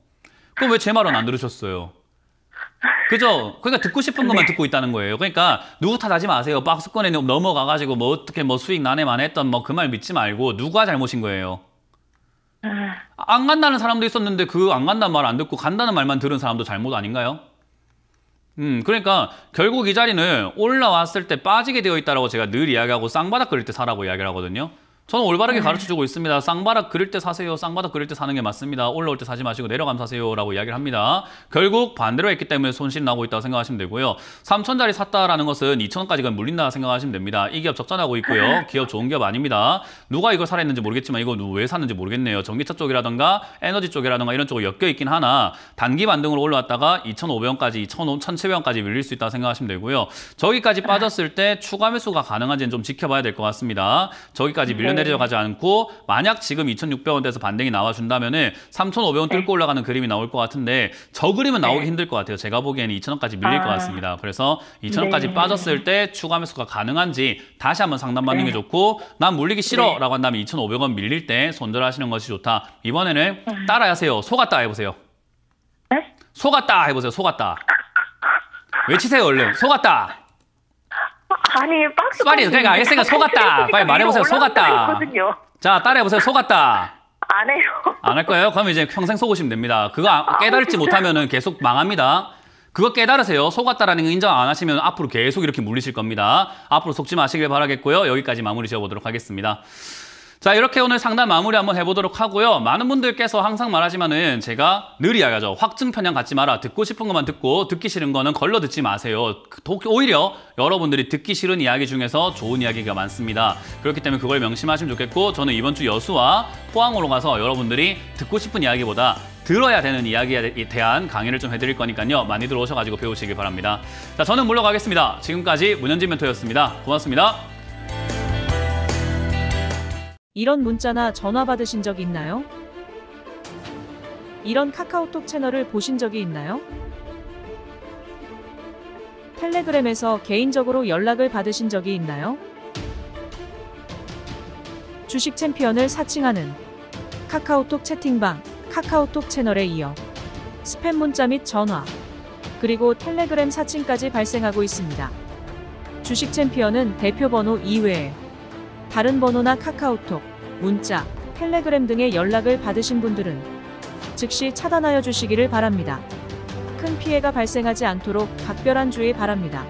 S1: 그럼 왜 제 말은 안 들으셨어요? 그죠? 그러니까 듣고 싶은 것만 네. 듣고 있다는 거예요. 그러니까 누구 탓하지 마세요. 박스권에 넘어가가지고 뭐 어떻게 뭐 수익 난해만 했던 뭐 그 말 믿지 말고 누가 잘못인 거예요. 아. 안 간다는 사람도 있었는데 그 안 간다는 말 안 듣고 간다는 말만 들은 사람도 잘못 아닌가요? 음, 그러니까 결국 이 자리는 올라왔을 때 빠지게 되어 있다라고 제가 늘 이야기하고 쌍바닥 그릴 때 사라고 이야기를 하거든요. 저는 올바르게 네. 가르쳐주고 있습니다. 쌍바닥 그릴 때 사세요. 쌍바닥 그릴 때 사는 게 맞습니다. 올라올 때 사지 마시고 내려감 사세요라고 이야기를 합니다. 결국 반대로 했기 때문에 손실이 나고 있다고 생각하시면 되고요. 3천짜리 샀다라는 것은 2천원까지가 물린다 생각하시면 됩니다. 이 기업 적자나고 있고요. 네. 기업 좋은 기업 아닙니다. 누가 이걸 사라 했는지 모르겠지만 이거 왜 샀는지 모르겠네요. 전기차 쪽이라든가 에너지 쪽이라든가 이런 쪽으로 엮여 있긴 하나 단기 반등으로 올라왔다가 2,500원까지 2,000원, 1,700원까지 밀릴 수 있다고 생각하시면 되고요. 저기까지 빠졌을 때 추가 매수가 가능한지는 좀 지켜봐야 될 것 같습니다. 저기까지 밀려 네. 내려져 가지 않고 만약 지금 2,600원대에서 반등이 나와준다면 3,500원 뚫고 올라가는 그림이 나올 것 같은데 저 그림은 네. 나오기 힘들 것 같아요. 제가 보기에는 2,000원까지 밀릴 아. 것 같습니다. 그래서 2,000원까지 빠졌을 때 추가 매수가 가능한지 다시 한번 상담받는 게 좋고 난 물리기 싫어 라고 한다면 2,500원 밀릴 때 손절하시는 것이 좋다. 이번에는 따라하세요. 속았다 해보세요. 속았다 해보세요. 속았다. 외치세요 얼른. 속았다. 아니 박스 빨리 그러니까 알겠으니까 속았다. 빨리 말해보세요. 속았다. 자 따라해보세요. 속았다. 안 해요. 안 할 거예요? 그럼 이제 평생 속으시면 됩니다. 그거 아, 깨달지 못하면은 계속 망합니다. 그거 깨달으세요. 속았다라는 거 인정 안 하시면 앞으로 계속 이렇게 물리실 겁니다. 앞으로 속지 마시길 바라겠고요. 여기까지 마무리 지어보도록 하겠습니다. 자 이렇게 오늘 상담 마무리 한번 해보도록 하고요. 많은 분들께서 항상 말하지만은 제가 늘 이야기하죠. 확증 편향 갖지 마라. 듣고 싶은 것만 듣고 듣기 싫은 거는 걸러 듣지 마세요. 그 오히려 여러분들이 듣기 싫은 이야기 중에서 좋은 이야기가 많습니다. 그렇기 때문에 그걸 명심하시면 좋겠고 저는 이번 주 여수와 포항으로 가서 여러분들이 듣고 싶은 이야기보다 들어야 되는 이야기에 대한 강의를 좀 해드릴 거니까요. 많이 들어오셔가지고 배우시길 바랍니다. 자 저는 물러가겠습니다. 지금까지 문현진 멘토였습니다. 고맙습니다. 이런 문자나 전화 받으신 적 있나요? 이런 카카오톡 채널을 보신 적이 있나요? 텔레그램에서 개인적으로 연락을 받으신 적이 있나요? 주식 챔피언을 사칭하는 카카오톡 채팅방, 카카오톡 채널에 이어 스팸 문자 및 전화, 그리고 텔레그램 사칭까지 발생하고 있습니다. 주식 챔피언은 대표 번호 이외에 다른 번호나 카카오톡, 문자, 텔레그램 등의 연락을 받으신 분들은 즉시 차단하여 주시기를 바랍니다. 큰 피해가 발생하지 않도록 각별한 주의 바랍니다.